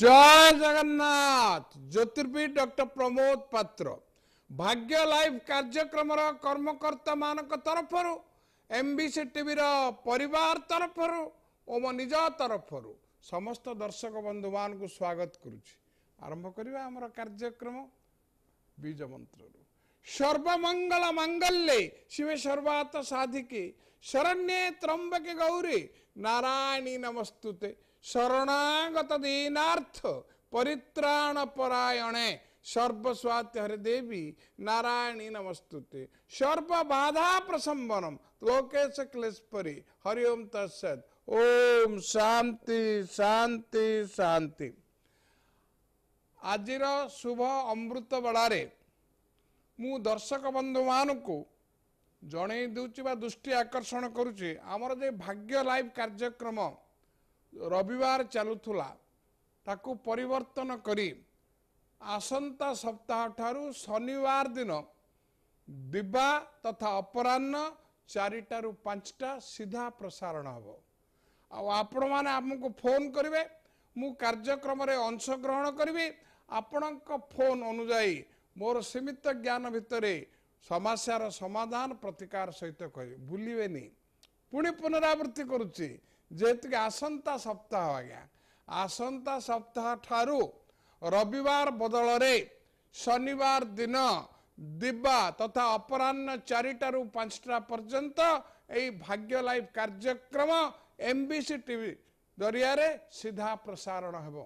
ଜୟ ଜଗନ୍ନାଥ ଜ୍ୟୋତିର୍ବିଦ doctor Pramod Patra Bhagya live କାର୍ଯ୍ୟକ୍ରମର କର୍ମକର୍ତ୍ତାମାନଙ୍କ ତରଫରୁ ଏମ୍ ବି ସି ଟିଭିର ପରିବାର ତରଫରୁ ଓ ମୋ ନିଜ ତରଫରୁ ସମସ୍ତ ଦର୍ଶକ ବନ୍ଧୁମାନଙ୍କୁ ସ୍ୱାଗତ କରୁଛି ଆରମ୍ଭ କରିବା ଆମର କାର୍ଯ୍ୟକ୍ରମ ବୀଜ ମନ୍ତ୍ରରୁ ସର୍ବମଙ୍ଗଳ ମାଙ୍ଗଲ୍ୟେ ଶିବେ ସର୍ବାତ ସାଧିକି ଶରଣ୍ୟେ ତ୍ରମ୍ବକେ ଗୌରୀ ନାରାୟଣୀ ନମସ୍ତୁତେ ଶରଣାଗତ ଦିନାର୍ଥ ପରିତ୍ରାଣ ପରାୟଣେ ସର୍ବସ୍ୱାତ ହରି ଦେବୀ ନାରାୟଣୀ ନମସ୍ତୁତେ ସର୍ବବାଧା ପ୍ରସମ୍ବନମ ଲୋକେଶ କ୍ଲେଶ୍ପରି ହରି ଓମ୍ ତତ୍ ଓମ୍ ଶାନ୍ତି ଶାନ୍ତି ଶାନ୍ତି ଆଜିର ଶୁଭ ଅମୃତ ବେଳାରେ ମୁଁ ଦର୍ଶକ ବନ୍ଧୁମାନଙ୍କୁ ଜଣେଇ ଦେଉଛି ବା ଦୃଷ୍ଟି ଆକର୍ଷଣ କରୁଛି ଆମର ଯେ ଭାଗ୍ୟ ଲାଇଭ୍ କାର୍ଯ୍ୟକ୍ରମ ରବିବାର ଚାଲୁଥିଲା ତାକୁ ପରିବର୍ତ୍ତନ କରି ଆସନ୍ତା ସପ୍ତାହ ଠାରୁ ଶନିବାର ଦିନ ଦିବା ତଥା ଅପରାହ୍ନ ଚାରିଟାରୁ ପାଞ୍ଚଟା ସିଧା ପ୍ରସାରଣ ହେବ ଆଉ ଆପଣମାନେ ଆମକୁ ଫୋନ୍ କରିବେ ମୁଁ କାର୍ଯ୍ୟକ୍ରମରେ ଅଂଶଗ୍ରହଣ କରିବି ଆପଣଙ୍କ ଫୋନ୍ ଅନୁଯାୟୀ ମୋର ସୀମିତ ଜ୍ଞାନ ଭିତରେ ସମସ୍ୟାର ସମାଧାନ ପ୍ରତିକାର ସହିତ କହିବି ଭୁଲିବେନି ପୁଣି ପୁନରାବୃତ୍ତି କରୁଛି ଯେହେତୁକି ଆସନ୍ତା ସପ୍ତାହ ଆଜ୍ଞା ଆସନ୍ତା ସପ୍ତାହ ଠାରୁ ରବିବାର ବଦଳରେ ଶନିବାର ଦିନ ଦିବା ତଥା ଅପରାହ୍ନ ଚାରିଟାରୁ ପାଞ୍ଚଟା ପର୍ଯ୍ୟନ୍ତ ଏଇ ଭାଗ୍ୟ ଲାଇଭ୍ କାର୍ଯ୍ୟକ୍ରମ ଏମ୍ ବି ସି ଟିଭି ଜରିଆରେ ସିଧା ପ୍ରସାରଣ ହେବ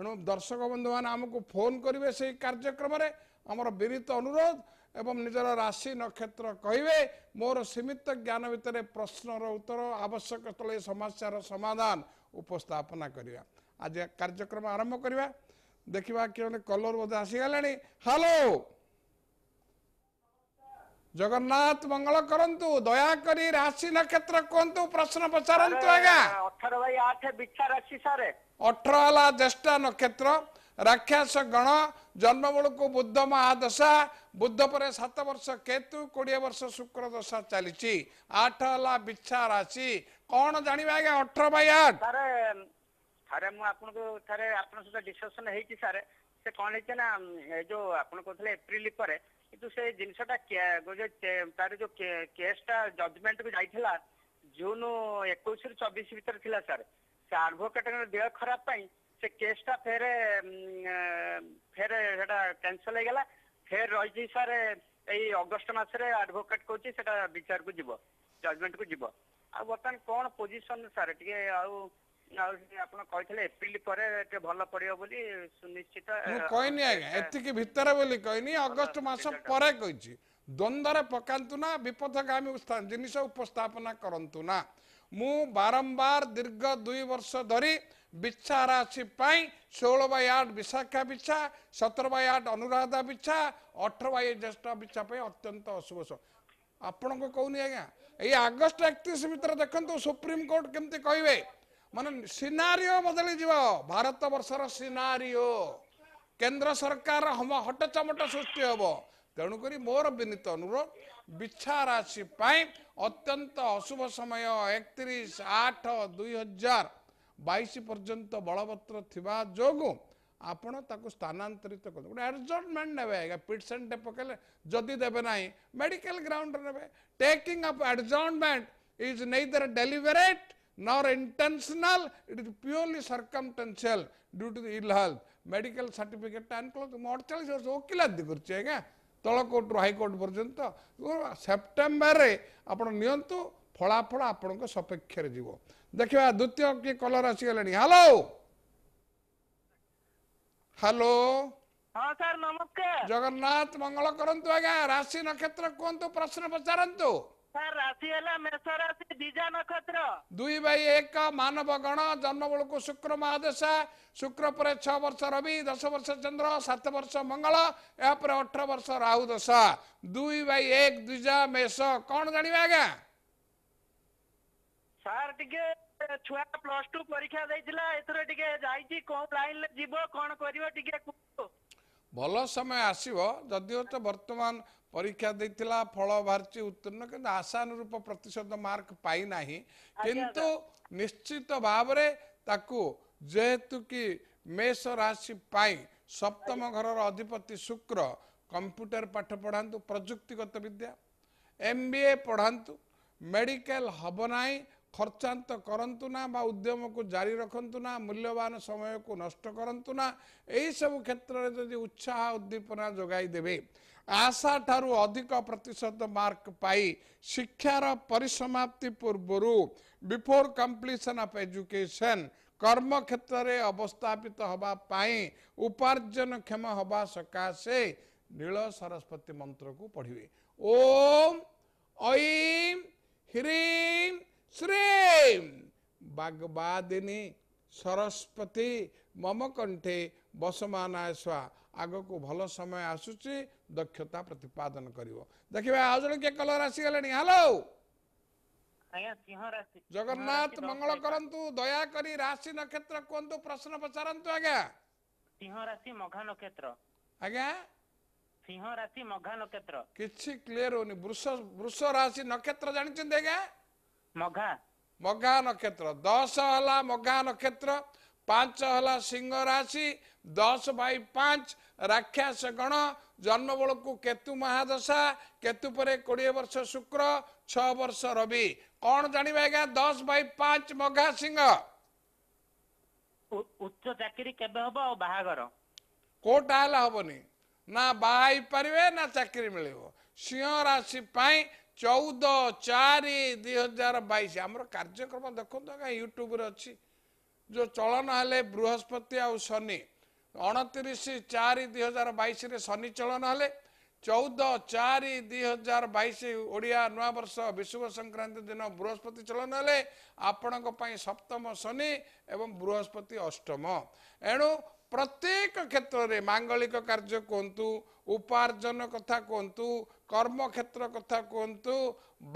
ଏଣୁ ଦର୍ଶକ ବନ୍ଧୁମାନେ ଆମକୁ ଫୋନ୍ କରିବେ ସେଇ କାର୍ଯ୍ୟକ୍ରମରେ ଆମର ବିରିତ ଅନୁରୋଧ ଏବଂ ନିଜର ରାଶି ନକ୍ଷତ୍ର କହିବେ ମୋର ସୀମିତ ଜ୍ଞାନ ଭିତରେ ପ୍ରଶ୍ନର ଉତ୍ତର ଆବଶ୍ୟକ ସ୍ଥଳେ ସମସ୍ୟାର ସମାଧାନ ଉପସ୍ଥାପନା କରିବା ଆଜି କାର୍ଯ୍ୟକ୍ରମ ଆରମ୍ଭ କରିବା ଦେଖିବା କେଉଁଠି କଲର ବୋଧେ ଆସିଗଲାଣି ହ୍ୟାଲୋ ଜଗନ୍ନାଥ ମଙ୍ଗଳ କରନ୍ତୁ ଦୟାକରି ରାଶି ନକ୍ଷତ୍ର କୁହନ୍ତୁ ପ୍ରଶ୍ନ ପଚାରନ୍ତୁ ଆଜ୍ଞା ଅଠର ହେଲା ଜ୍ୟେଷ୍ଠ ନକ୍ଷତ୍ର ରାକ୍ଷାସ ଗଣ ଜନ୍ମବେଳକୁ ବୁଦ୍ଧ ମହାଦଶା ବୁଦ୍ଧ ପରେ ସାତ ବର୍ଷ କେତୁ କୋଡ଼ିଏ ବର୍ଷ ଶୁକ୍ର ଦଶା ଚାଲିଛି ଆଠ ହେଲା ବିଛା ରାଶି କ'ଣ ଜାଣିବେ ଆଜ୍ଞା ଅଠର ବାଇ ଆଠ ଥରେ ମୁଁ ଆପଣଙ୍କୁ ଥରେ ଆପଣଙ୍କ ସହିତ ଡିସ୍କସନ୍ ହେଇଛି ସାର୍ ସେ କ'ଣ ହେଇଛି ନା ଏ ଯୋଉ ଆପଣ କହୁଥିଲେ ଏପ୍ରିଲ ପରେ କିନ୍ତୁ ସେ ଜିନିଷଟା ତାର ଯୋଉ କେସ୍ଟା ଜଜମେଣ୍ଟକୁ ଯାଇଥିଲା ଜୁନ ଏକୋଇଶରୁ ଚବିଶ ଭିତରେ ଥିଲା ସାର୍ ସେ ଆଡଭୋକେଟଙ୍କ ଦେହ ଖରାପ ପାଇଁ ସେ କେସ୍ଟା ଫେର ଫେର ସେଟା କ୍ୟାନସଲ ହେଇଗଲା ଫେର ରହିଛି ସାର୍ ଏଇ ଅଗଷ୍ଟ ମାସରେ ଆଡଭୋକେଟ୍ କହୁଛି ସେଟା ବିଚାରକୁ ଯିବ ଜଜମେଣ୍ଟକୁ ଯିବ ଆଉ ବର୍ତ୍ତମାନ କ'ଣ ପୋଜିସନ ସାର୍ ଟିକେ ଆଉ ଦୀର୍ଘ ଦୁଇ ବର୍ଷ ଧରି बिच्छा राशि षोल बै आठ विशाखा बिच्छा सतर बै आठ अनुराधा बिच्छा अठर बै ज्येष्ठा बिच्छा अत्यंत अशुभ आपण को कहनी आज्ञा ये आगस्ट एकतीस भितर देखो सुप्रीमकोर्ट केमती कहे मान सिनारीओ बदली जीव भारत बर्षर सिनारी केन्द्र सरकार हम हटचमट सृष्टि हम तेणुक मोर विनीत अनुरोध ବିଛା राशि अत्यंत अशुभ समय ସମୟ ଏକତିରିଶ ଆଠ ଦୁଇ বাইশ পর্যন্ত বলবত্র থাকা যোগুঁ আপনার তাকে স্থানান্তরিত করুন গোটে আডজটমেন্ট নেবে আজ্ঞা পিটসেন্টে পকাইলে যদি দেবে না মেডিকাল গ্রাউন্ডে নেবে taking off adjustment is neither deliberate nor intentional it is purely circumstantial due to the ill health medical certificate ଟା ଆଣିଥିଲ ମୁଁ ଅଠଚାଳିଶ ବର୍ଷ ଓକିଲାତି କରୁଛି ଆଜ୍ଞା ତଳ କୋର୍ଟରୁ ହାଇକୋର୍ଟ ପର୍ଯ୍ୟନ୍ତ ସେପ୍ଟେମ୍ବରରେ ଆପଣ ନିଅନ୍ତୁ ଫଳାଫଳ ଆପଣଙ୍କ ସପକ୍ଷରେ ଯିବ ଦେଖିବା ଦ୍ୱିତୀୟ କିଏ କଲର ଆସିଗଲେଣି ହ୍ୟାଲୋ ହ୍ୟାଲୋ ହଁ ସାର୍ ନମସ୍କାର ଜଗନ୍ନାଥ ମଙ୍ଗଳ କରନ୍ତୁ ଆଜ୍ଞା ରାଶି ନକ୍ଷତ୍ର କୁହନ୍ତୁ ପ୍ରଶ୍ନ ପଚାରନ୍ତୁ ସାର୍ ରାଶି ହେଲା ମେଷ ରାଶି ଦ୍ୱିଜା ନକ୍ଷତ୍ର ଦୁଇ ବାଇ ଏକ ମାନବ ଗଣ ଜନ୍ମ ବେଳକୁ ଶୁକ୍ର ମହାଦେଶ ଶୁକ୍ର ପରେ ଛଅ ବର୍ଷ ରବି ଦଶ ବର୍ଷ ଚନ୍ଦ୍ର ସାତ ବର୍ଷ ମଙ୍ଗଳ ଏହାପରେ ଅଠର ବର୍ଷ ରାହୁ ଦଶା ଦୁଇ ବାଇ ଏକ ଦ୍ୱିଜା ମେଷ କ'ଣ ଜାଣିବେ ଆଜ୍ଞା ସାର୍ ଟିକେ ଛୁଆ ପ୍ଲସ ଟୁ ପରୀକ୍ଷା ଦେଇଥିଲା ଏଥର ଟିକେ ଯାଇଛି କୋଉ ଲାଇନ ରେ ଯିବ କଣ କରିବ ଟିକେ ଭଲ ସମୟ ଆସିବ ଯଦିଓ ତ ବର୍ତ୍ତମାନ ପରୀକ୍ଷା ଦେଇଥିଲା ଫଳ ବାହାରିଛି ଉତ୍ତୀର୍ଣ୍ଣ କିନ୍ତୁ ଆଶାନୁରୂପ ପ୍ରତିଶତ ମାର୍କ ପାଇନାହିଁ କିନ୍ତୁ ନିଶ୍ଚିତ ଭାବରେ ତାକୁ ଯେହେତୁ କି ମେଷ ରାଶି ପାଇଁ ସପ୍ତମ ଘରର ଅଧିପତି ଶୁକ୍ର କମ୍ପ୍ୟୁଟର ପାଠ ପଢ଼ାନ୍ତୁ ପ୍ରଯୁକ୍ତିଗତ ବିଦ୍ୟା ଏମ୍ ବି ଏ ପଢ଼ାନ୍ତୁ ମେଡ଼ିକାଲ ହବ ନାହିଁ ଖର୍ଚ୍ଚାନ୍ତ କରନ୍ତୁ ନା ବା ଉଦ୍ୟମକୁ ଜାରି ରଖନ୍ତୁ ନା ମୂଲ୍ୟବାନ ସମୟକୁ ନଷ୍ଟ କରନ୍ତୁ ନା ଏହିସବୁ କ୍ଷେତ୍ରରେ ଯଦି ଉତ୍ସାହ ଉଦ୍ଦୀପନା ଯୋଗାଇ ଦେବେ ଆଶାଠାରୁ ଅଧିକ ପ୍ରତିଶତ ମାର୍କ ପାଇ ଶିକ୍ଷାର ପରିସମାପ୍ତି ପୂର୍ବରୁ ବିଫୋର୍ କମ୍ପ୍ଲିସନ୍ ଅଫ୍ ଏଜୁକେସନ୍ କର୍ମକ୍ଷେତ୍ରରେ ଅବସ୍ଥାପିତ ହେବା ପାଇଁ ଉପାର୍ଜନକ୍ଷମ ହେବା ସକାଶେ ନୀଳ ସରସ୍ୱତୀ ମନ୍ତ୍ରକୁ ପଢ଼ିବେ ଓମ୍ ଐମ୍ ହ୍ରୀମ୍ बागवादिनी सरस्वती मम कंठे बसमान आसवा आग को भल समय आसूच दक्षता प्रतिपादन कर देखिए आज जन किए कलर आसीगले हलो जगन्नाथ मंगल करंतु दया करी राशि नक्षत्र कोंतु प्रश्न पचारंतु आज्ञा सिंह राशि मघा नक्षत्र आज्ञा सिंह राशि मघा नक्षत्र किछि क्लियर होनी वृष वृष राशि नक्षत्र जानिछन देगा ମଘା ନକ୍ଷତ୍ର ଦଶ ହେଲା ମଘା ନକ୍ଷତ୍ର ପାଞ୍ଚ ହେଲା ସିଂହ ରାଶି ଦଶ ବାଇ ପାଞ୍ଚ ରାକ୍ଷାସ ଗଣ ଜନ୍ମବେଳକୁ କେତୁ ମହାଦଶା କେତୁ ପରେ କୋଡ଼ିଏ ବର୍ଷ ଶୁକ୍ର ଛଅ ବର୍ଷ ରବି କଣ ଜାଣିବେ ଆଜ୍ଞା ଦଶ ବାଇ ପାଞ୍ଚ ମଘା ସିଂହ ଉଚ୍ଚ ଚାକିରି କେବେ ହବ ଆଉ ବାହାଘର କୋଉଟା ହେଲା ହବନି ନା ବାହା ହେଇପାରିବେ ନା ଚାକିରି ମିଳିବ ସିଂହ ରାଶି ପାଇଁ ଚଉଦ ଚାରି ଦୁଇ ହଜାର ବାଇଶ ଆମର କାର୍ଯ୍ୟକ୍ରମ ଦେଖନ୍ତୁ ଆଜ୍ଞା ୟୁଟ୍ୟୁବରେ ଅଛି ଯେଉଁ ଚଳନ ହେଲେ ବୃହସ୍ପତି ଆଉ ଶନି ଅଣତିରିଶ ଚାରି ଦୁଇ ହଜାର ବାଇଶରେ ଶନି ଚଳନ ହେଲେ ଚଉଦ ଚାରି ଦୁଇ ହଜାର ବାଇଶ ଓଡ଼ିଆ ନୂଆବର୍ଷ ବିଶୁଭ ସଂକ୍ରାନ୍ତି ଦିନ ବୃହସ୍ପତି ଚଳନ ହେଲେ ଆପଣଙ୍କ ପାଇଁ ସପ୍ତମ ଶନି ଏବଂ ବୃହସ୍ପତି ଅଷ୍ଟମ ଏଣୁ ପ୍ରତ୍ୟେକ କ୍ଷେତ୍ରରେ ମାଙ୍ଗଳିକ କାର୍ଯ୍ୟ କୁହନ୍ତୁ ଉପାର୍ଜନ କଥା କୁହନ୍ତୁ କର୍ମକ୍ଷେତ୍ର କଥା କୁହନ୍ତୁ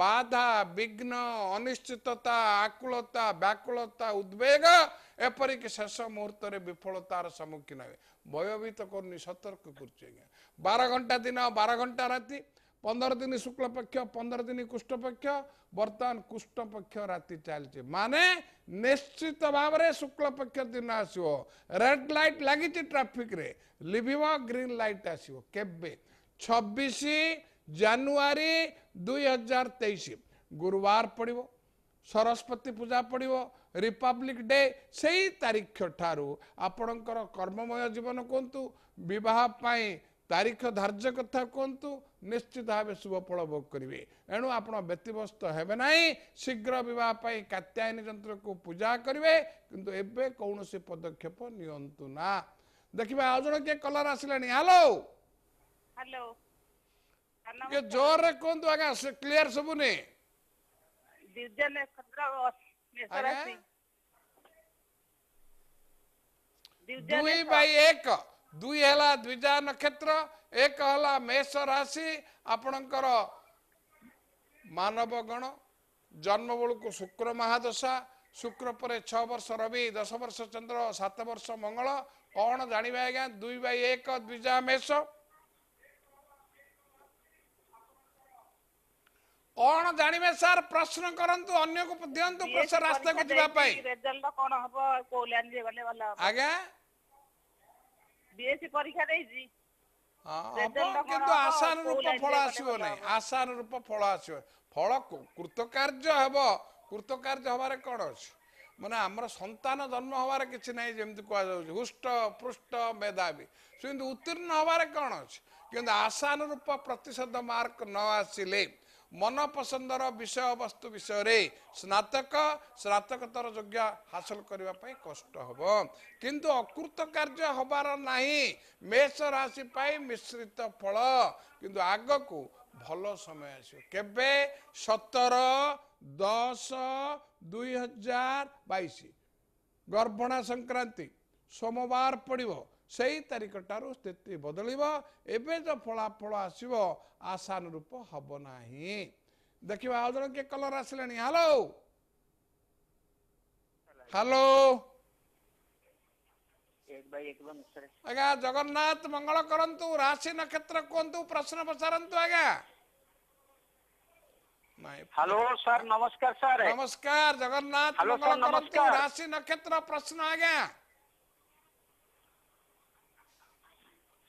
ବାଧା ବିଘ୍ନ ଅନିଶ୍ଚିତତା ଆକୁଳତା ବ୍ୟାକୁଳତା ଉଦ୍ବେଗ ଏପରିକି ଶେଷ ମୁହୂର୍ତ୍ତରେ ବିଫଳତାର ସମ୍ମୁଖୀନ ହେବେ ଭୟଭୀତ କରୁନି ସତର୍କ କରୁଛି ଆଜ୍ଞା ବାର ଘଣ୍ଟା ଦିନ ବାର ଘଣ୍ଟା ରାତି ପନ୍ଦର ଦିନ ଶୁକ୍ଳପକ୍ଷ ପନ୍ଦର ଦିନ କୁଷ୍ଠପକ୍ଷ ବର୍ତ୍ତମାନ କୁଷ୍ଠପକ୍ଷ ରାତି ଚାଲିଛି ମାନେ ନିଶ୍ଚିତ ଭାବରେ ଶୁକ୍ଳପକ୍ଷ ଦିନ ଆସିବ ରେଡ୍ ଲାଇଟ୍ ଲାଗିଛି ଟ୍ରାଫିକ୍ରେ ଲିଭିବ ଗ୍ରୀନ୍ ଲାଇଟ୍ ଆସିବ କେବେ ଛବିଶ ଜାନୁଆରୀ ଦୁଇହଜାର ତେଇଶ ଗୁରୁବାର ପଡ଼ିବ ସରସ୍ୱତୀ ପୂଜା ପଡ଼ିବ ରିପବ୍ଲିକ୍ ଡେ ସେଇ ତାରିଖ ଠାରୁ ଆପଣଙ୍କର କର୍ମମୟ ଜୀବନ କୁହନ୍ତୁ ବିବାହ ପାଇଁ ତାରିଖ ଧାର୍ଯ୍ୟ କଥା କୁହନ୍ତୁ ନିଶ୍ଚିତ ଭାବେ ଶୁଭଫଳ ଭୋଗ କରିବେ ଏଣୁ ଆପଣ ବ୍ୟତିବ୍ୟସ୍ତ ହେବେ ନାହିଁ ଶୀଘ୍ର ବିବାହ ପାଇଁ କାତ୍ୟାୟନୀ ଯନ୍ତ୍ରକୁ ପୂଜା କରିବେ କିନ୍ତୁ ଏବେ କୌଣସି ପଦକ୍ଷେପ ନିଅନ୍ତୁ ନା ଦେଖିବା ଆଉ ଜଣ କିଏ କଲର ଆସିଲେଣି ହ୍ୟାଲୋ ହ୍ୟାଲୋ ଟିକେ ଜୋରରେ କୁହନ୍ତୁ ଆଜ୍ଞା କ୍ଲିୟର ଶୁଭୁନି ଦୁଇ ବାଇ ଏକ ଦୁଇ ହେଲା ଦ୍ୱିଜା ନକ୍ଷତ୍ର ଏକ ହେଲା ମେଷ ରାଶି ଆପଣଙ୍କର ମାନବ ଗଣ ଜନ୍ମ ବେଳକୁ ଶୁକ୍ର ମହାଦଶା ଶୁକ୍ର ପରେ ଛଅ ବର୍ଷ ରବି ଦଶ ବର୍ଷ ଚନ୍ଦ୍ର ସାତ ବର୍ଷ ମଙ୍ଗଳ କ'ଣ ଜାଣିବେ ଆଜ୍ଞା ଦୁଇ ବାଇ ଏକ ଦ୍ୱିଜା ମେଷ କଣ ଜାଣିବେ ସାର୍ ପ୍ରଶ୍ନ କରନ୍ତୁ ଅନ୍ୟକୁ ଦିଅନ୍ତୁ ରାସ୍ତାକୁ ଯିବା ପାଇଁ ଆଜ୍ଞା বিএসসি পরীক্ষা ଦେଇଛି କିନ୍ତୁ ଆଶାନୁରୂପ ଫଳ ଆସିବ ନାହିଁ ଆଶାନୁରୂପ ଫଳ ଆସିବ ଫଳ କୃତକାର୍ଯ୍ୟ ହେବ କୃତକାର୍ଯ୍ୟ ହେବାରେ କ'ଣ ଅଛି ମାନେ ଆମର ସନ୍ତାନ ଜନ୍ମ ହେବାରେ କିଛି ନାହିଁ ଯେମିତି କୁହାଯାଉଛି ହୃଷ୍ଟ ପୃଷ୍ଟ ମେଧାବୀ ସେମିତି ଉତ୍ତୀର୍ଣ୍ଣ ହେବାରେ କ'ଣ ଅଛି କିନ୍ତୁ ଆଶାନୁରୂପ ପ୍ରତିଶତ ମାର୍କ ନ ଆସିଲେ ମନପସନ୍ଦର ବିଷୟବସ୍ତୁ ବିଷୟରେ ସ୍ନାତକ ସ୍ନାତକତର ଯୋଗ୍ୟ ହାସଲ କରିବା ପାଇଁ କଷ୍ଟ ହେବ କିନ୍ତୁ ଅକୃତ କାର୍ଯ୍ୟ ହେବାର ନାହିଁ ମେଷ ରାଶି ପାଇଁ ମିଶ୍ରିତ ଫଳ କିନ୍ତୁ ଆଗକୁ ଭଲ ସମୟ ଆସିବ କେବେ ସତର ଦଶ ଦୁଇ ହଜାର ବାଇଶ ଗର୍ଭଣା ସଂକ୍ରାନ୍ତି ସୋମବାର ପଡ଼ିବ ସେହି ତାରିଖଟାରୁ ସ୍ଥିତି ବଦଳିବ ଏବେ ଯେଉଁ ଫଳାଫଳ ଆସିବ ଆଶାନୁରୂପ ହେବ ନାହିଁ ଦେଖିବା ଆଉ ଜଣ କିଏ କଲର ଆସିଲେଣି ହ୍ୟାଲୋ ହ୍ୟାଲୋ ଆଜ୍ଞା ଜଗନ୍ନାଥ ମଙ୍ଗଳ କରନ୍ତୁ ରାଶି ନକ୍ଷତ୍ର କୁହନ୍ତୁ ପ୍ରଶ୍ନ ପଚାରନ୍ତୁ ଆଜ୍ଞା हेलो सर नमस्कार सर नमस्कार जगन्नाथ मंगल करंतु राशि नक्षत्र प्रश्न आ गया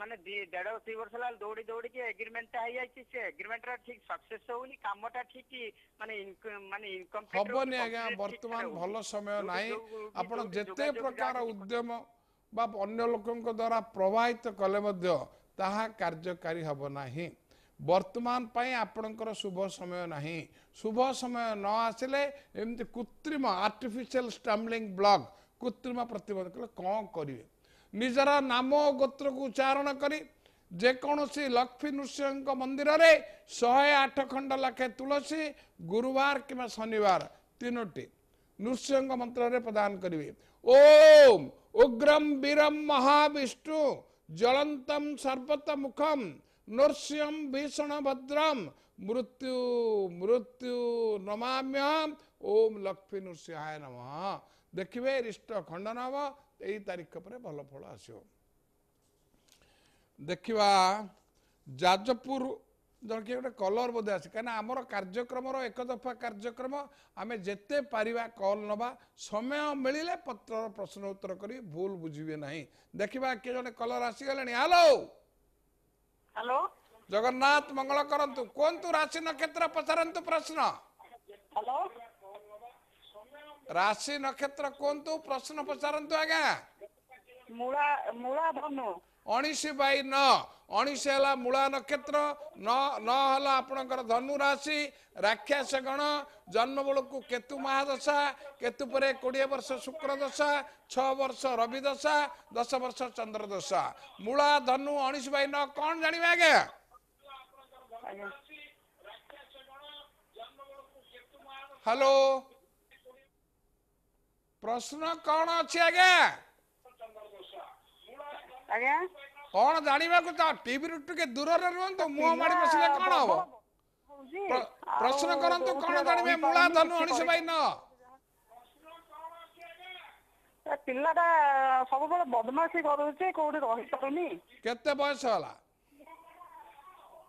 ମାନେ ଦେଢ ଦୁଇ ବର୍ଷ ହେଲା ଦୌଡି ଦୌଡିକି ଏଗ୍ରିମେଣ୍ଟ ଟା ହେଇଯାଇଛି ସେ ଏଗ୍ରିମେଣ୍ଟ ଟା ଠିକ ସକ୍ସେସ ହଉନି କାମଟା ଠିକ ମାନେ ମାନେ ଇନକମ ହବନି ଆଜ୍ଞା ବର୍ତ୍ତମାନ ଭଲ ସମୟ ନାହିଁ ଆପଣ ଯେତେ ପ୍ରକାର ଉଦ୍ୟମ ବା ଅନ୍ୟ ଲୋକଙ୍କ ଦ୍ୱାରା ପ୍ରବାହିତ କଲେ ମଧ୍ୟ ତାହା କାର୍ଯ୍ୟକାରୀ ହେବ ନାହିଁ ବର୍ତ୍ତମାନ ପାଇଁ ଆପଣଙ୍କର ଶୁଭ ସମୟ ନାହିଁ ଶୁଭ ସମୟ ନ ଆସିଲେ ଏମିତି କୃତ୍ରିମ ଆର୍ଟିଫିସିଆଲ ଷ୍ଟାମ୍ବଲିଂ ବ୍ଲକ୍ କୃତ୍ରିମ ପ୍ରତିବନ୍ଧକ କ'ଣ କରିବେ ନିଜର ନାମ ଗୋତ୍ରକୁ ଉଚ୍ଚାରଣ କରି ଯେକୌଣସି ଲକ୍ଷ୍ମୀ ନୃସିଂହଙ୍କ ମନ୍ଦିରରେ ଶହେ ଆଠ ଖଣ୍ଡ ଲାଖେ ତୁଳସୀ ଗୁରୁବାର କିମ୍ବା ଶନିବାର ତିନୋଟି ନୃସିଂହଙ୍କ ମନ୍ତ୍ରରେ ପ୍ରଦାନ କରିବେ ଓମ୍ ଉଗ୍ରମ ବୀରମ ମହାବିଷ୍ଣୁ ଜଳନ୍ତମ ସର୍ବତ ମୁଖମ ନୃସିଂହମ ଭୀଷଣ ଭଦ୍ରମ ମୃତ୍ୟୁ ମୃତ୍ୟୁ ନମାମ୍ୟହମ ଓମ୍ ଲକ୍ଷ୍ମୀ ନୃସିଂହାୟ ନମ ଦେଖିବେ ରିଷ୍ଟ ଖଣ୍ଡନ ହେବ ଏଇ ତାରିଖ ପରେ ଭଲ ଫଳ ଆସିବ ଦେଖିବା ଯାଜପୁର ଜଣେ କିଏ ଗୋଟେ କଲର ବୋଧେ ଆସେ କାହିଁକିନା ଆମର କାର୍ଯ୍ୟକ୍ରମର ଏକ ଦଫା କାର୍ଯ୍ୟକ୍ରମ ଆମେ ଯେତେ ପାରିବା କଲ୍ ନେବା ସମୟ ମିଳିଲେ ପତ୍ରର ପ୍ରଶ୍ନ ଉତ୍ତର କରି ଭୁଲ ବୁଝିବେ ନାହିଁ ଦେଖିବା କିଏ ଜଣେ କଲର ଆସିଗଲେଣି ହ୍ୟାଲୋ ହ୍ୟାଲୋ ଜଗନ୍ନାଥ ମଙ୍ଗଳ କରନ୍ତୁ କୁହନ୍ତୁ ରାଶି ନକ୍ଷତ୍ର ପଚାରନ୍ତୁ ପ୍ରଶ୍ନ ହ୍ୟାଲୋ ରାଶି ନକ୍ଷତ୍ର କୁହନ୍ତୁ ପ୍ରଶ୍ନ ପଚାରନ୍ତୁ ଆଜ୍ଞା ଅଣିଶ ବାଇ ନଅ ଅଣିଶ ହେଲା ମୂଳା ନକ୍ଷତ୍ର ନଅ ହେଲା ଆପଣଙ୍କର ଧନୁ ରାଶି ରାକ୍ଷାସ ଗଣ ବେଳକୁ କେତୁ ମହାଦଶା କେତୁ ପରେ କୋଡ଼ିଏ ବର୍ଷ ଶୁକ୍ର ଦଶା ଛଅ ବର୍ଷ ରବି ଦଶା ଦଶ ବର୍ଷ ଚନ୍ଦ୍ର ଦଶା ମୂଳା ଧନୁ ଉଣେଇଶ ବାଇ ନଅ କଣ ଜାଣିବେ ଆଜ୍ଞା ହ୍ୟାଲୋ প্রশ্ন কোণ ଅଛି ଆଜ୍ଞା ଆଜ୍ଞା କଣ ଜାଣିବାକୁ ତ ଟିଭିରୁ ଟିକେ ଦୂରରେ ରୁହନ୍ତୁ ମୁହଁ ମାଡି ବସିଲେ କଣ ହବ ପ୍ରଶ୍ନ କରନ୍ତୁ କଣ ଜାଣିବେ ମୂଳା ଧନୁ ଉଣେଇଶ ବାଇ ନଅ ପିଲାଟା ସବୁବେଳେ ବଦମାସି କରୁଛି କୋଉଠି ରହିପାରୁନି କେତେ ବୟସ ହେଲା